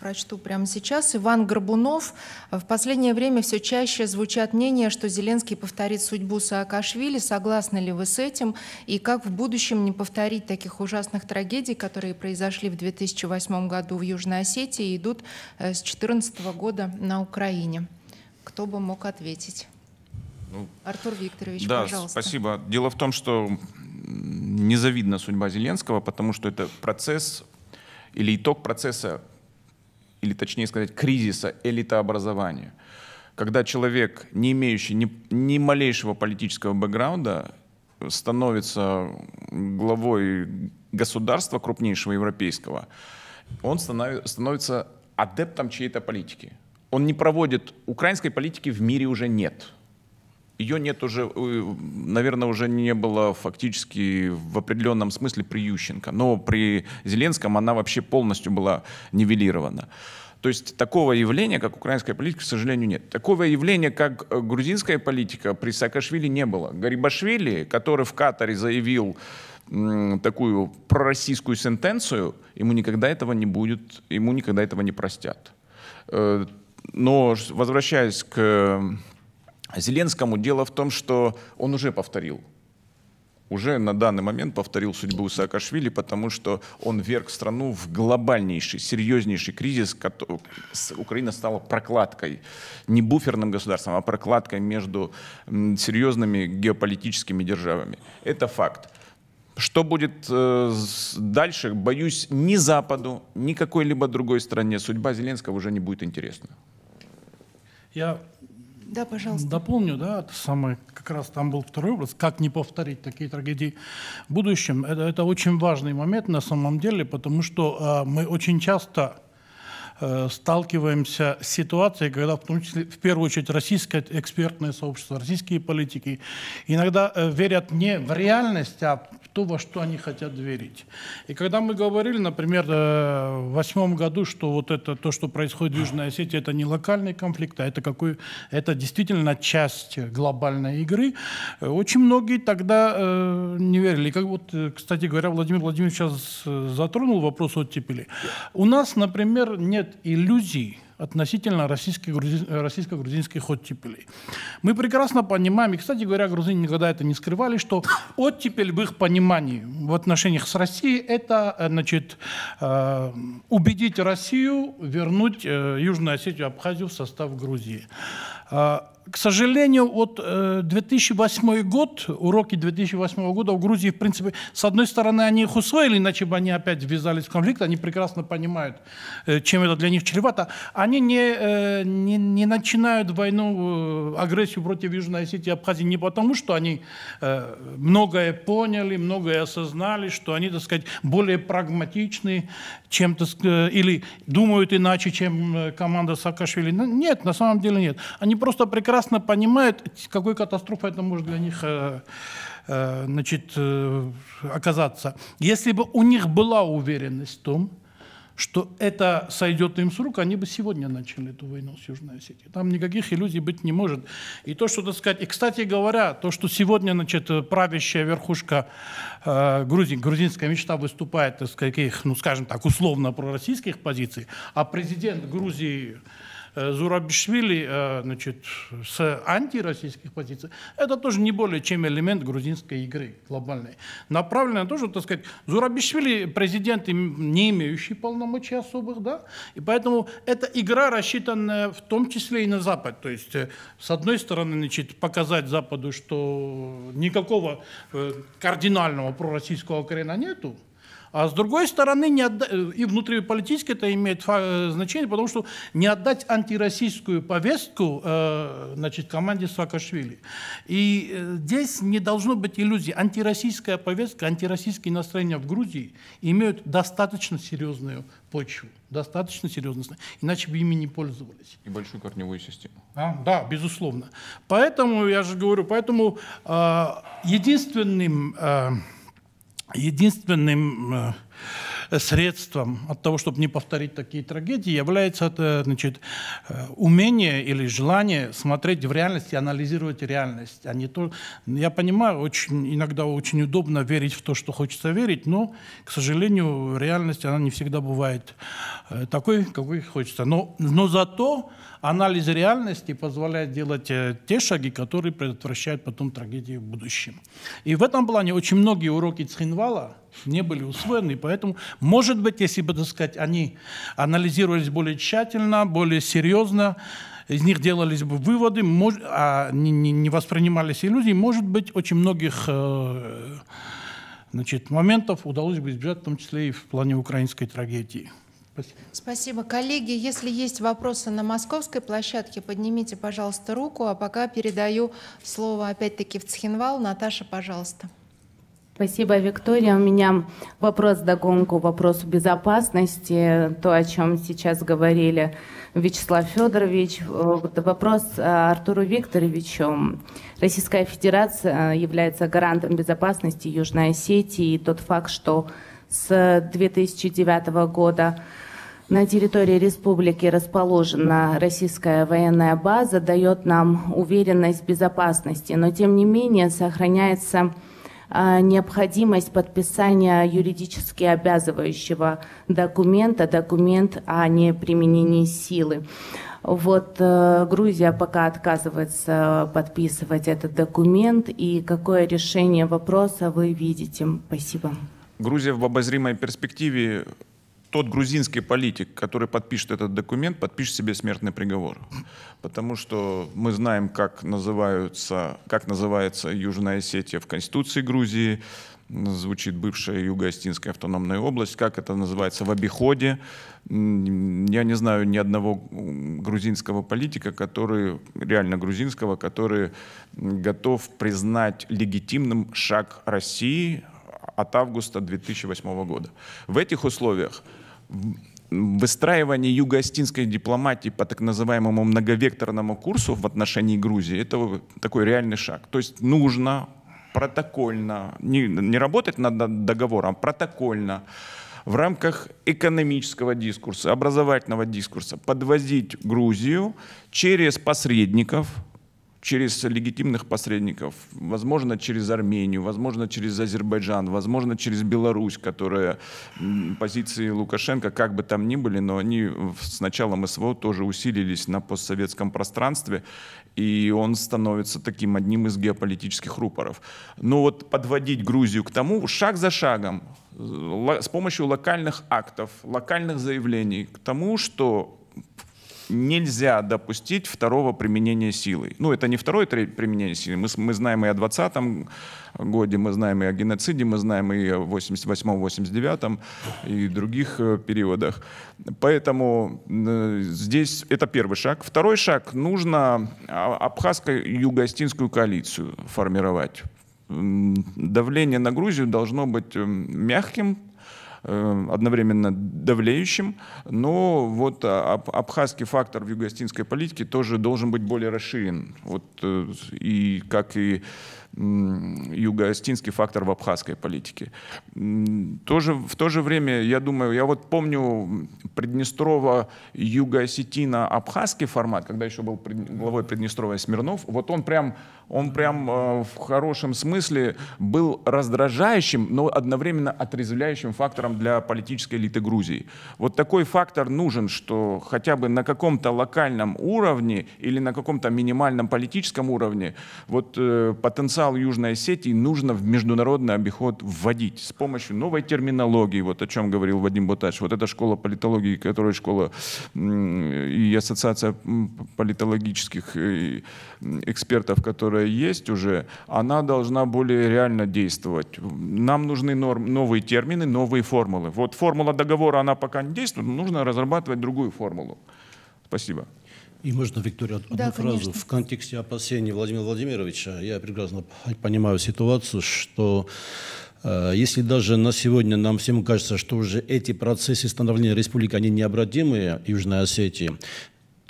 прочту прямо сейчас. Иван Горбунов. В последнее время все чаще звучат мнения, что Зеленский повторит судьбу Саакашвили. Согласны ли вы с этим? И как в будущем не повторить таких ужасных трагедий, которые произошли в 2008 году в Южной Осетии и идут э, с 2014 года на Украине? Кто бы мог ответить? Ну, Артур Викторович, да, пожалуйста. Спасибо. Дело в том, что незавидна судьба Зеленского, потому что это процесс или итог процесса, или точнее сказать, кризиса элитообразования. Когда человек, не имеющий ни, ни малейшего политического бэкграунда, становится главой государства крупнейшего европейского, он становится адептом чьей-то политики. Он не проводит... Украинской политики в мире уже нет ее нет уже, э, наверное, уже не было фактически в определенном смысле при Ющенко. Но при Зеленском она вообще полностью была нивелирована. То есть такого явления, как украинская политика, к сожалению, нет. Такого явления, как э, грузинская политика, при Саакашвили не было. Гарибашвили, который в Катаре заявил такую пророссийскую сентенцию, ему никогда этого не будет, ему никогда этого не простят. Э, но возвращаясь к Зеленскому дело в том, что он уже повторил уже на данный момент повторил судьбу Саакашвили, потому что он вверг страну в глобальнейший, серьезнейший кризис. Украина стала прокладкой, не буферным государством, а прокладкой между серьезными геополитическими державами. Это факт. Что будет э, дальше, боюсь, ни Западу, ни какой-либо другой стране судьба Зеленского уже не будет интересна. Я да, пожалуйста. Дополню, да, это самое, как раз там был второй образ, как не повторить такие трагедии в будущем. Это, это очень важный момент на самом деле, потому что э, мы очень часто Э, сталкиваемся с ситуацией, когда в, том числе, в первую очередь российское экспертное сообщество, российские политики иногда э, верят не в реальность, а в то, во что они хотят верить. И когда мы говорили, например, э, в восьмом году, что вот это то, что происходит в Южной Осетии, это не локальный конфликт, а это, какой, это действительно часть глобальной игры, очень многие тогда не верили. как вот, кстати говоря, Владимир Владимирович сейчас затронул вопрос оттепели. У нас, например, нет нет иллюзий относительно э, российско-грузинских оттепелей. Мы прекрасно понимаем, и, кстати говоря, грузины никогда это не скрывали, что оттепель в их понимании в отношениях с Россией – это э, значит, э, убедить Россию вернуть Южную Осетию и Абхазию в состав Грузии. А, к сожалению, вот 2008 э, год, уроки 2008 года в Грузии, в принципе, с одной стороны, они их усвоили, иначе бы они опять ввязались в конфликт, они прекрасно понимают, э, чем это для них чревато. Они не, э, не, не начинают войну, агрессию против Южной Осетии и Абхазии не потому, что они многое поняли, многое осознали, что они, так сказать, более прагматичны, чем, так сказать, или думают иначе, чем команда Саакашвили. Нет, на самом деле нет. Они просто прекрасно прекрасно понимают, какой катастрофой это может для них э, э, значит, э, оказаться. Если бы у них была уверенность в том, что это сойдет им с рук, они бы сегодня начали эту войну с Южной Осетией. Там никаких иллюзий быть не может. И то, что, так сказать, и, кстати говоря, то, что сегодня, значит, правящая верхушка э, Грузии, грузинская мечта выступает из каких, ну, скажем так, условно пророссийских позиций, а президент Грузии Э, Зурабишвили э, значит, с антироссийских позиций, это тоже не более чем элемент грузинской игры глобальной. Направлено тоже, так сказать, Зурабишвили президент, не имеющий полномочий особых, да, и поэтому эта игра рассчитанная в том числе и на Запад. То есть, э, с одной стороны, значит, показать Западу, что никакого кардинального пророссийского корена нету, а с другой стороны, не отда... Э, и внутриполитически это имеет э, значение, потому что не отдать антироссийскую повестку э, значит, команде Саакашвили. И здесь не должно быть иллюзий. Антироссийская повестка, антироссийские настроения в Грузии имеют достаточно серьезную почву, достаточно серьезно, иначе бы ими не пользовались. И большую корневую систему. А, да, безусловно. Поэтому, я же говорю, поэтому э, единственным... Э, единственным э, средством от того, чтобы не повторить такие трагедии, является это, значит, э, умение или желание смотреть в реальность и анализировать реальность. А не то, я понимаю, очень, иногда очень удобно верить в то, что хочется верить, но, к сожалению, реальность она не всегда бывает э, такой, какой хочется. Но, но зато анализ реальности позволяет делать э, те шаги, которые предотвращают потом трагедии в будущем. И в этом плане очень многие уроки Цхинвала не были усвоены, поэтому, может быть, если бы, так сказать, они анализировались более тщательно, более серьезно, из них делались бы выводы, а не воспринимались иллюзии, может быть, очень многих э, значит, моментов удалось бы избежать, в том числе и в плане украинской трагедии. Спасибо. Спасибо. Коллеги, если есть вопросы на московской площадке, поднимите, пожалуйста, руку. А пока передаю слово опять-таки в Цхинвал. Наташа, пожалуйста. Спасибо, Виктория. У меня вопрос догонку, вопросу безопасности, то, о чем сейчас говорили Вячеслав Федорович. Вопрос э, Артуру Викторовичу. Российская Федерация э, является гарантом безопасности Южной Осетии, и тот факт, что с 2009 года на территории республики расположена российская военная база, дает нам уверенность в безопасности, но тем не менее сохраняется а, необходимость подписания юридически обязывающего документа, документ о неприменении силы. Вот э, Грузия пока отказывается подписывать этот документ. И какое решение вопроса вы видите? Спасибо. Грузия в обозримой перспективе тот грузинский политик, который подпишет этот документ, подпишет себе смертный приговор. Потому что мы знаем, как, называются, как называется Южная Осетия в Конституции Грузии, звучит бывшая Юго-Остинская автономная область, как это называется в обиходе. Я не знаю ни одного грузинского политика, который, реально грузинского, который готов признать легитимным шаг России от августа 2008 года. В этих условиях выстраивание юго-остинской дипломатии по так называемому многовекторному курсу в отношении Грузии – это такой реальный шаг. То есть нужно протокольно, не, не работать над договором, а протокольно в рамках экономического дискурса, образовательного дискурса подвозить Грузию через посредников – через легитимных посредников, возможно, через Армению, возможно, через Азербайджан, возможно, через Беларусь, которая позиции Лукашенко, как бы там ни были, но они с началом СВО тоже усилились на постсоветском пространстве, и он становится таким одним из геополитических рупоров. Но вот подводить Грузию к тому, шаг за шагом, э, с помощью локальных актов, локальных заявлений, к тому, что нельзя допустить второго применения силы. Ну, это не второе применение силы. Мы, мы знаем и о 20-м годе, мы знаем и о геноциде, мы знаем и о 88-89-м и других э, периодах. Поэтому э, здесь это первый шаг. Второй шаг. Нужно а, абхазско-югостинскую коалицию формировать давление на Грузию должно быть мягким, Эм, одновременно давлеющим, но вот а, абхазский фактор в югостинской политике тоже должен быть более расширен. Вот э, и как и югоостинский фактор в абхазской политике. Тоже, в то же время, я думаю, я вот помню Приднестрово-Юго-Осетино-Абхазский формат, когда еще был главой Приднестровья Смирнов, вот он прям, он прям э, в хорошем смысле был раздражающим, но одновременно отрезвляющим фактором для политической элиты Грузии. Вот такой фактор нужен, что хотя бы на каком-то локальном уровне или на каком-то минимальном политическом уровне вот э, потенциал потенциал Южной Осетии нужно в международный обиход вводить с помощью новой терминологии, вот о чем говорил Вадим Ботач. Вот эта школа политологии, которая школа и ассоциация политологических э, экспертов, которая есть уже, она должна более реально действовать. Нам нужны норм, новые термины, новые формулы. Вот формула договора, она пока не действует, но нужно разрабатывать другую формулу. Спасибо. И можно, Виктория, одну да, фразу. Конечно. В контексте опасений Владимира Владимировича я прекрасно понимаю ситуацию, что э, если даже на сегодня нам всем кажется, что уже эти процессы становления республики, они необратимые Южной Осетии,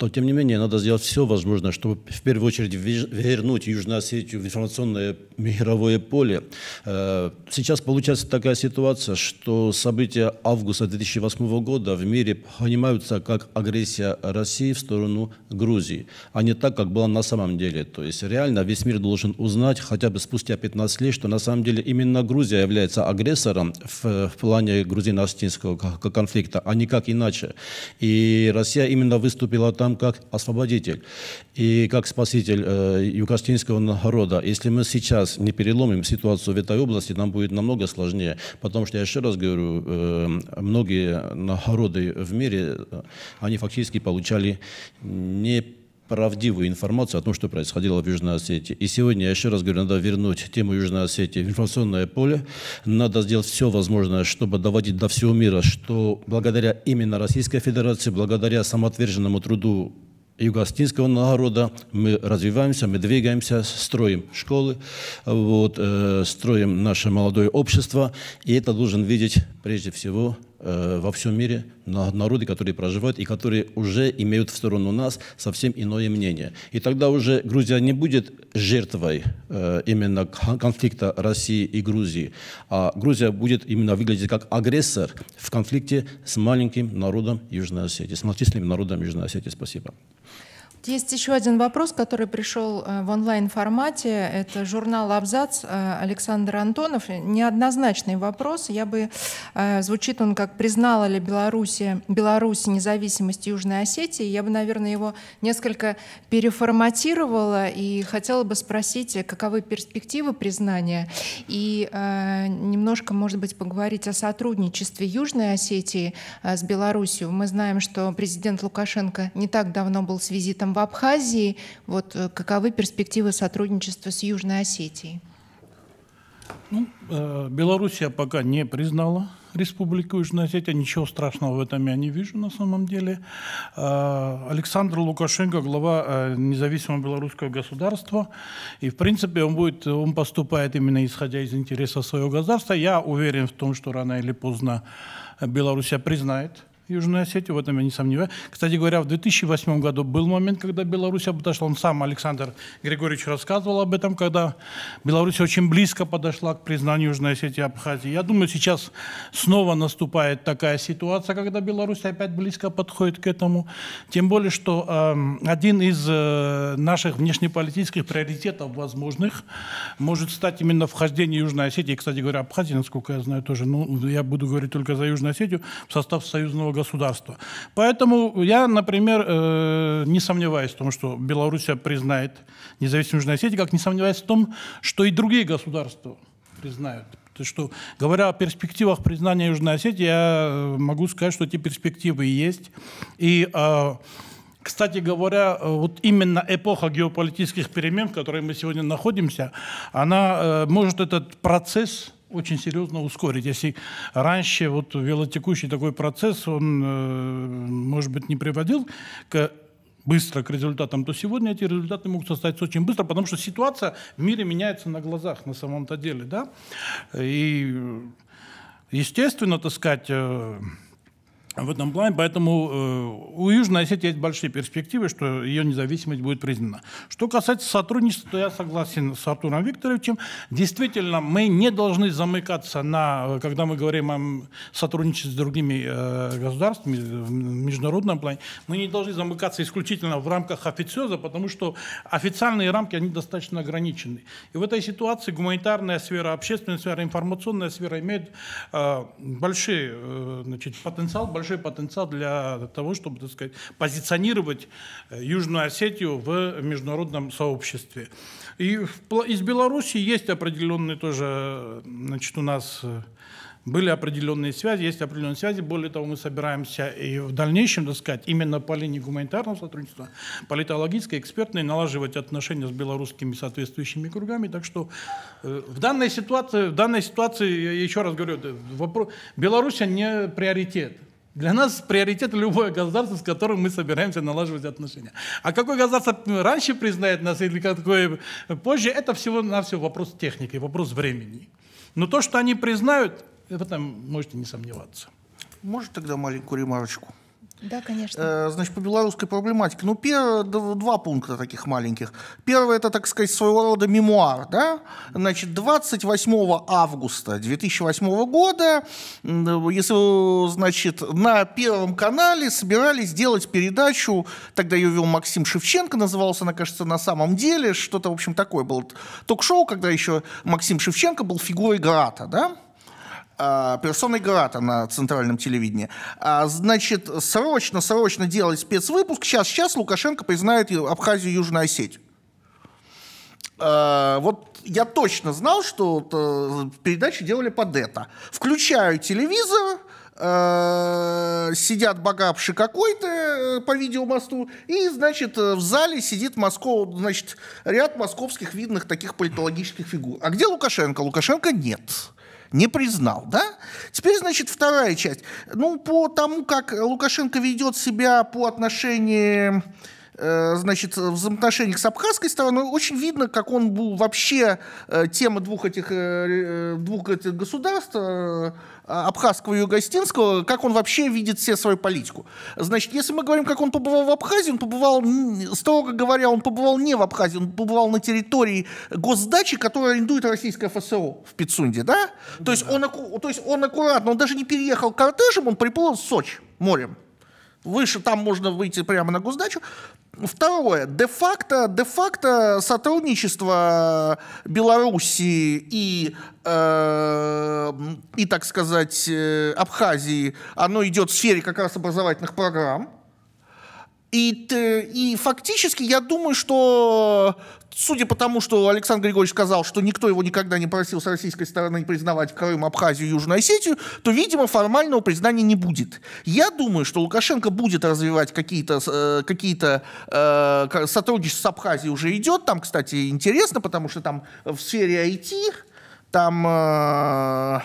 то тем не менее надо сделать все возможное, чтобы в первую очередь вернуть Южную Осетию в информационное мировое поле. Э, сейчас получается такая ситуация, что события августа 2008 года в мире понимаются как агрессия России в сторону Грузии, а не так, как было на самом деле. То есть реально весь мир должен узнать хотя бы спустя 15 лет, что на самом деле именно Грузия является агрессором в, в плане грузино-осетинского конфликта, а не как иначе. И Россия именно выступила там нам как освободитель и как спаситель э, югостинского народа. Если мы сейчас не переломим ситуацию в этой области, нам будет намного сложнее. Потому что, я еще раз говорю, э, многие народы в мире, э, они фактически получали не правдивую информацию о том, что происходило в Южной Осетии. И сегодня, я еще раз говорю, надо вернуть тему Южной Осетии в информационное поле. Надо сделать все возможное, чтобы доводить до всего мира, что благодаря именно Российской Федерации, благодаря самоотверженному труду югостинского народа. Мы развиваемся, мы двигаемся, строим школы, вот, э, строим наше молодое общество. И это должен видеть прежде всего Э, во всем мире на народы, которые проживают и которые уже имеют в сторону нас совсем иное мнение. И тогда уже Грузия не будет жертвой э, именно конфликта России и Грузии, а Грузия будет именно выглядеть как агрессор в конфликте с маленьким народом Южной Осетии, с малочисленным народом Южной Осетии. Спасибо. Есть еще один вопрос, который пришел э, в онлайн-формате. Это журнал «Абзац» э, Александр Антонов. Неоднозначный вопрос. Я бы... Э, звучит он как «Признала ли Беларусь, Беларусь независимость Южной Осетии?» Я бы, наверное, его несколько переформатировала и хотела бы спросить, каковы перспективы признания и немножко, может быть, поговорить о сотрудничестве Южной Осетии с Беларусью. Мы знаем, что президент Лукашенко не так давно был с визитом в Абхазии, вот э, каковы перспективы сотрудничества с Южной Осетией? Ну, э, Белоруссия пока не признала Республику Южная Осетия. Ничего страшного в этом я не вижу на самом деле. Э, Александр Лукашенко, глава независимого белорусского государства. И, в принципе, он, будет, он поступает именно исходя из интереса своего государства. Я уверен в том, что рано или поздно Белоруссия признает Южную Осетию, в этом я не сомневаюсь. Кстати говоря, в 2008 году был момент, когда Беларусь подошла, он сам Александр Григорьевич рассказывал об этом, когда Беларусь очень близко подошла к признанию Южной Осетии и Абхазии. Я думаю, сейчас снова наступает такая ситуация, когда Беларусь опять близко подходит к этому. Тем более, что э, один из э, наших внешнеполитических приоритетов возможных может стать именно вхождение Южной Осетии, кстати говоря, Абхазии, насколько я знаю, тоже, ну, я буду говорить только за Южную Осетию, в состав союзного государства. Поэтому я, например, э, не сомневаюсь в том, что Белоруссия признает независимую Южную Осетию, как не сомневаюсь в том, что и другие государства признают. То, что, говоря о перспективах признания Южной Осетии, я э, могу сказать, что эти перспективы есть. И э, кстати говоря, вот именно эпоха геополитических перемен, в которой мы сегодня находимся, она э, может этот процесс очень серьезно ускорить. Если раньше вот велотекущий такой процесс, он, э, может быть, не приводил к быстро к результатам, то сегодня эти результаты могут состояться очень быстро, потому что ситуация в мире меняется на глазах на самом-то деле. Да? И, естественно, так сказать, э, в этом плане, поэтому э, у Южной Осетии есть большие перспективы, что ее независимость будет признана. Что касается сотрудничества, то я согласен с Артуром Викторовичем. Действительно, мы не должны замыкаться на, когда мы говорим о сотрудничестве с другими э, государствами в международном плане, мы не должны замыкаться исключительно в рамках официоза, потому что официальные рамки, они достаточно ограничены. И в этой ситуации гуманитарная сфера, общественная сфера, информационная сфера имеют э, большие, э, значит, потенциал, большой потенциал для того, чтобы, так сказать, позиционировать э, Южную Осетию в международном сообществе. И из Беларуси есть определенные тоже, э, значит, у нас э, были определенные связи, есть определенные связи. Более того, мы собираемся и в дальнейшем, так сказать, именно по линии гуманитарного сотрудничества, политологической, экспертной, налаживать отношения с белорусскими соответствующими кругами. Так что в данной ситуации, в данной ситуации, я еще раз говорю, вопрос, Беларусь не приоритет. Для нас приоритет любое государство, с которым мы собираемся налаживать отношения. А какое государство раньше признает нас или какое позже, это всего-навсего на вопрос техники, вопрос времени. Но то, что они признают, в этом можете не сомневаться. Может тогда маленькую ремарочку? Да, конечно. Э, значит, по белорусской проблематике. Ну, первое, два пункта таких маленьких. Первое, это, так сказать, своего рода мемуар, да? Значит, 28 августа 2008 года, э, если, значит, на Первом канале собирались делать передачу, тогда ее вел Максим Шевченко, назывался она, кажется, «На самом деле», что-то, в общем, такое было ток-шоу, когда еще Максим Шевченко был фигурой Грата, да? А, персоной Грата на центральном телевидении. А, значит, срочно-срочно делать спецвыпуск. Сейчас, сейчас Лукашенко признает Абхазию Южную Осетию. А, вот я точно знал, что э, передачи делали под это. Включаю телевизор, сидят богапши какой-то э, по видеомосту, и, значит, э, в зале сидит Москов, значит, ряд московских видных таких политологических фигур. А где Лукашенко? Лукашенко нет не признал, да? Теперь, значит, вторая часть. Ну, по тому, как Лукашенко ведет себя по отношению э, значит, в взаимоотношениях с абхазской стороной очень видно, как он был вообще э, тема двух этих, э, двух этих государств, а, Абхазского и Югостинского, как он вообще видит все свою политику. Значит, если мы говорим, как он побывал в Абхазии, он побывал, строго говоря, он побывал не в Абхазии, он побывал на территории госдачи, которую арендует российское ФСО в Пицунде, да? да. То, есть он, то есть он аккуратно, он даже не переехал кортежем, он приплыл в Сочи морем. Выше там можно выйти прямо на госдачу. Второе. Де-факто, де сотрудничество Белоруссии и, э, и, так сказать, э, Абхазии, оно идет в сфере как раз образовательных программ и, и фактически я думаю, что судя по тому, что Александр Григорьевич сказал, что никто его никогда не просил с российской стороны признавать Крым, Абхазию, Южную Осетию, то, видимо, формального признания не будет. Я думаю, что Лукашенко будет развивать какие-то какие э, э сотрудничества с Абхазией уже идет. Там, кстати, интересно, потому что там в сфере IT там... Э,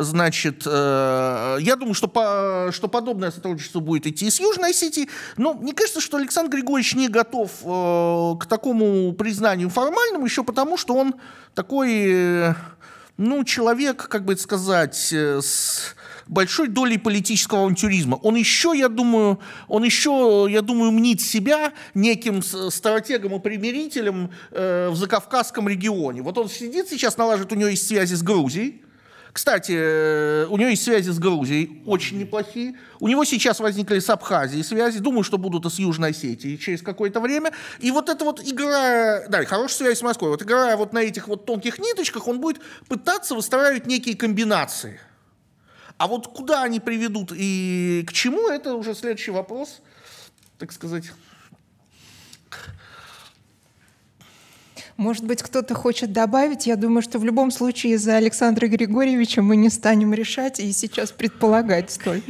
Значит, э, я думаю, что, по, что подобное сотрудничество будет идти и с Южной Осетией. Но мне кажется, что Александр Григорьевич не готов э, к такому признанию формальному, еще потому, что он такой, э, ну, человек, как бы это сказать, с большой долей политического авантюризма. Он еще, я думаю, он еще, я думаю, мнит себя неким стратегом и примирителем э, в закавказском регионе. Вот он сидит сейчас, налаживает, у него есть связи с Грузией, кстати, э, у него есть связи с Грузией, очень неплохие. У него сейчас возникли с Абхазией связи, думаю, что будут и с Южной Осетией через какое-то время. И вот эта вот игра, да, хорошая связь с Москвой, вот играя вот на этих вот тонких ниточках, он будет пытаться выстраивать некие комбинации. А вот куда они приведут и к чему, это уже следующий вопрос, так сказать. Может быть, кто-то хочет добавить? Я думаю, что в любом случае за Александра Григорьевича мы не станем решать и сейчас предполагать столь.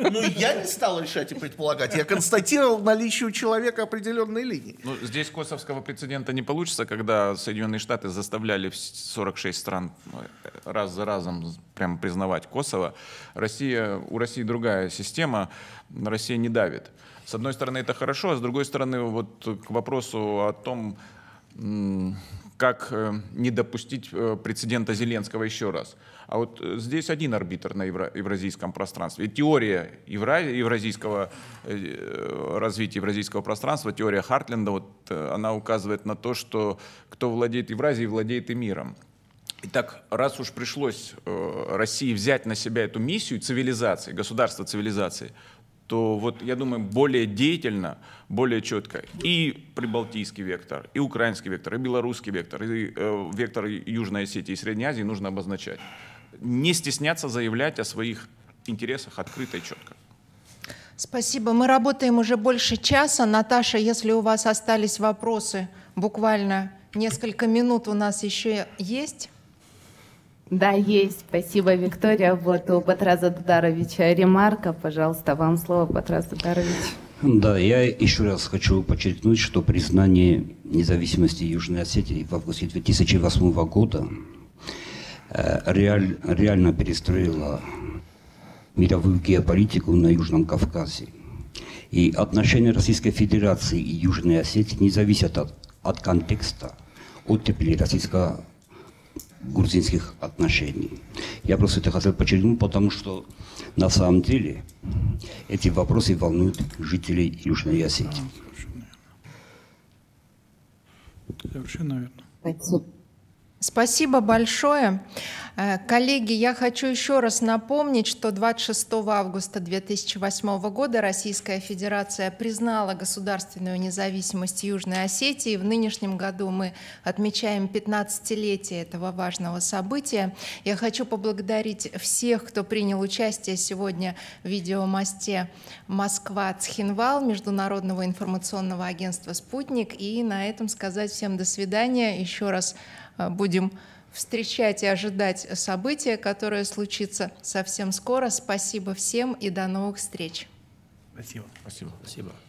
Ну, я не стал решать и предполагать. Я констатировал наличие у человека определенной линии. Ну, здесь косовского прецедента не получится, когда Соединенные Штаты заставляли 46 стран ну, э, раз за разом прям признавать Косово. Россия, у России другая система. Россия не давит. С одной стороны, это хорошо, а с другой стороны, вот к вопросу о том, как э, не допустить э, прецедента Зеленского еще раз. А вот э, здесь один арбитр на евразийском пространстве. теория евразийского развития евразийского пространства, теория Хартленда, вот, она указывает на то, что кто владеет Евразией, владеет и миром. Итак, раз уж пришлось России взять на себя эту миссию цивилизации, государства цивилизации, то вот, я думаю, более деятельно, более четко и прибалтийский вектор, и украинский вектор, и белорусский вектор, и э, вектор Южной Осетии и Средней Азии нужно обозначать. Не стесняться заявлять о своих интересах открыто и четко. Спасибо. Мы работаем уже больше часа. Наташа, если у вас остались вопросы, буквально несколько минут у нас еще есть. Да, есть. Спасибо, Виктория. Вот у Батраза Дударовича ремарка. Пожалуйста, вам слово, Батраз Дударович. Да, я еще раз хочу подчеркнуть, что признание независимости Южной Осетии в августе 2008 года э, реаль, реально перестроило мировую геополитику на Южном Кавказе. И отношения Российской Федерации и Южной Осетии не зависят от, от контекста оттепели российско грузинских отношений. Я просто это хотел подчеркнуть, потому что на самом деле эти вопросы волнуют жителей Южной Осетии. Совершенно верно. Спасибо. Спасибо большое. Э, коллеги, я хочу еще раз напомнить, что 26 августа 2008 года Российская Федерация признала государственную независимость Южной Осетии. В нынешнем году мы отмечаем 15-летие этого важного события. Я хочу поблагодарить всех, кто принял участие сегодня в видеомосте «Москва Цхинвал» Международного информационного агентства «Спутник». И на этом сказать всем до свидания. Еще раз Э, будем встречать и ожидать события, которое случится совсем скоро. Спасибо всем и до новых встреч. Спасибо. Спасибо. Спасибо.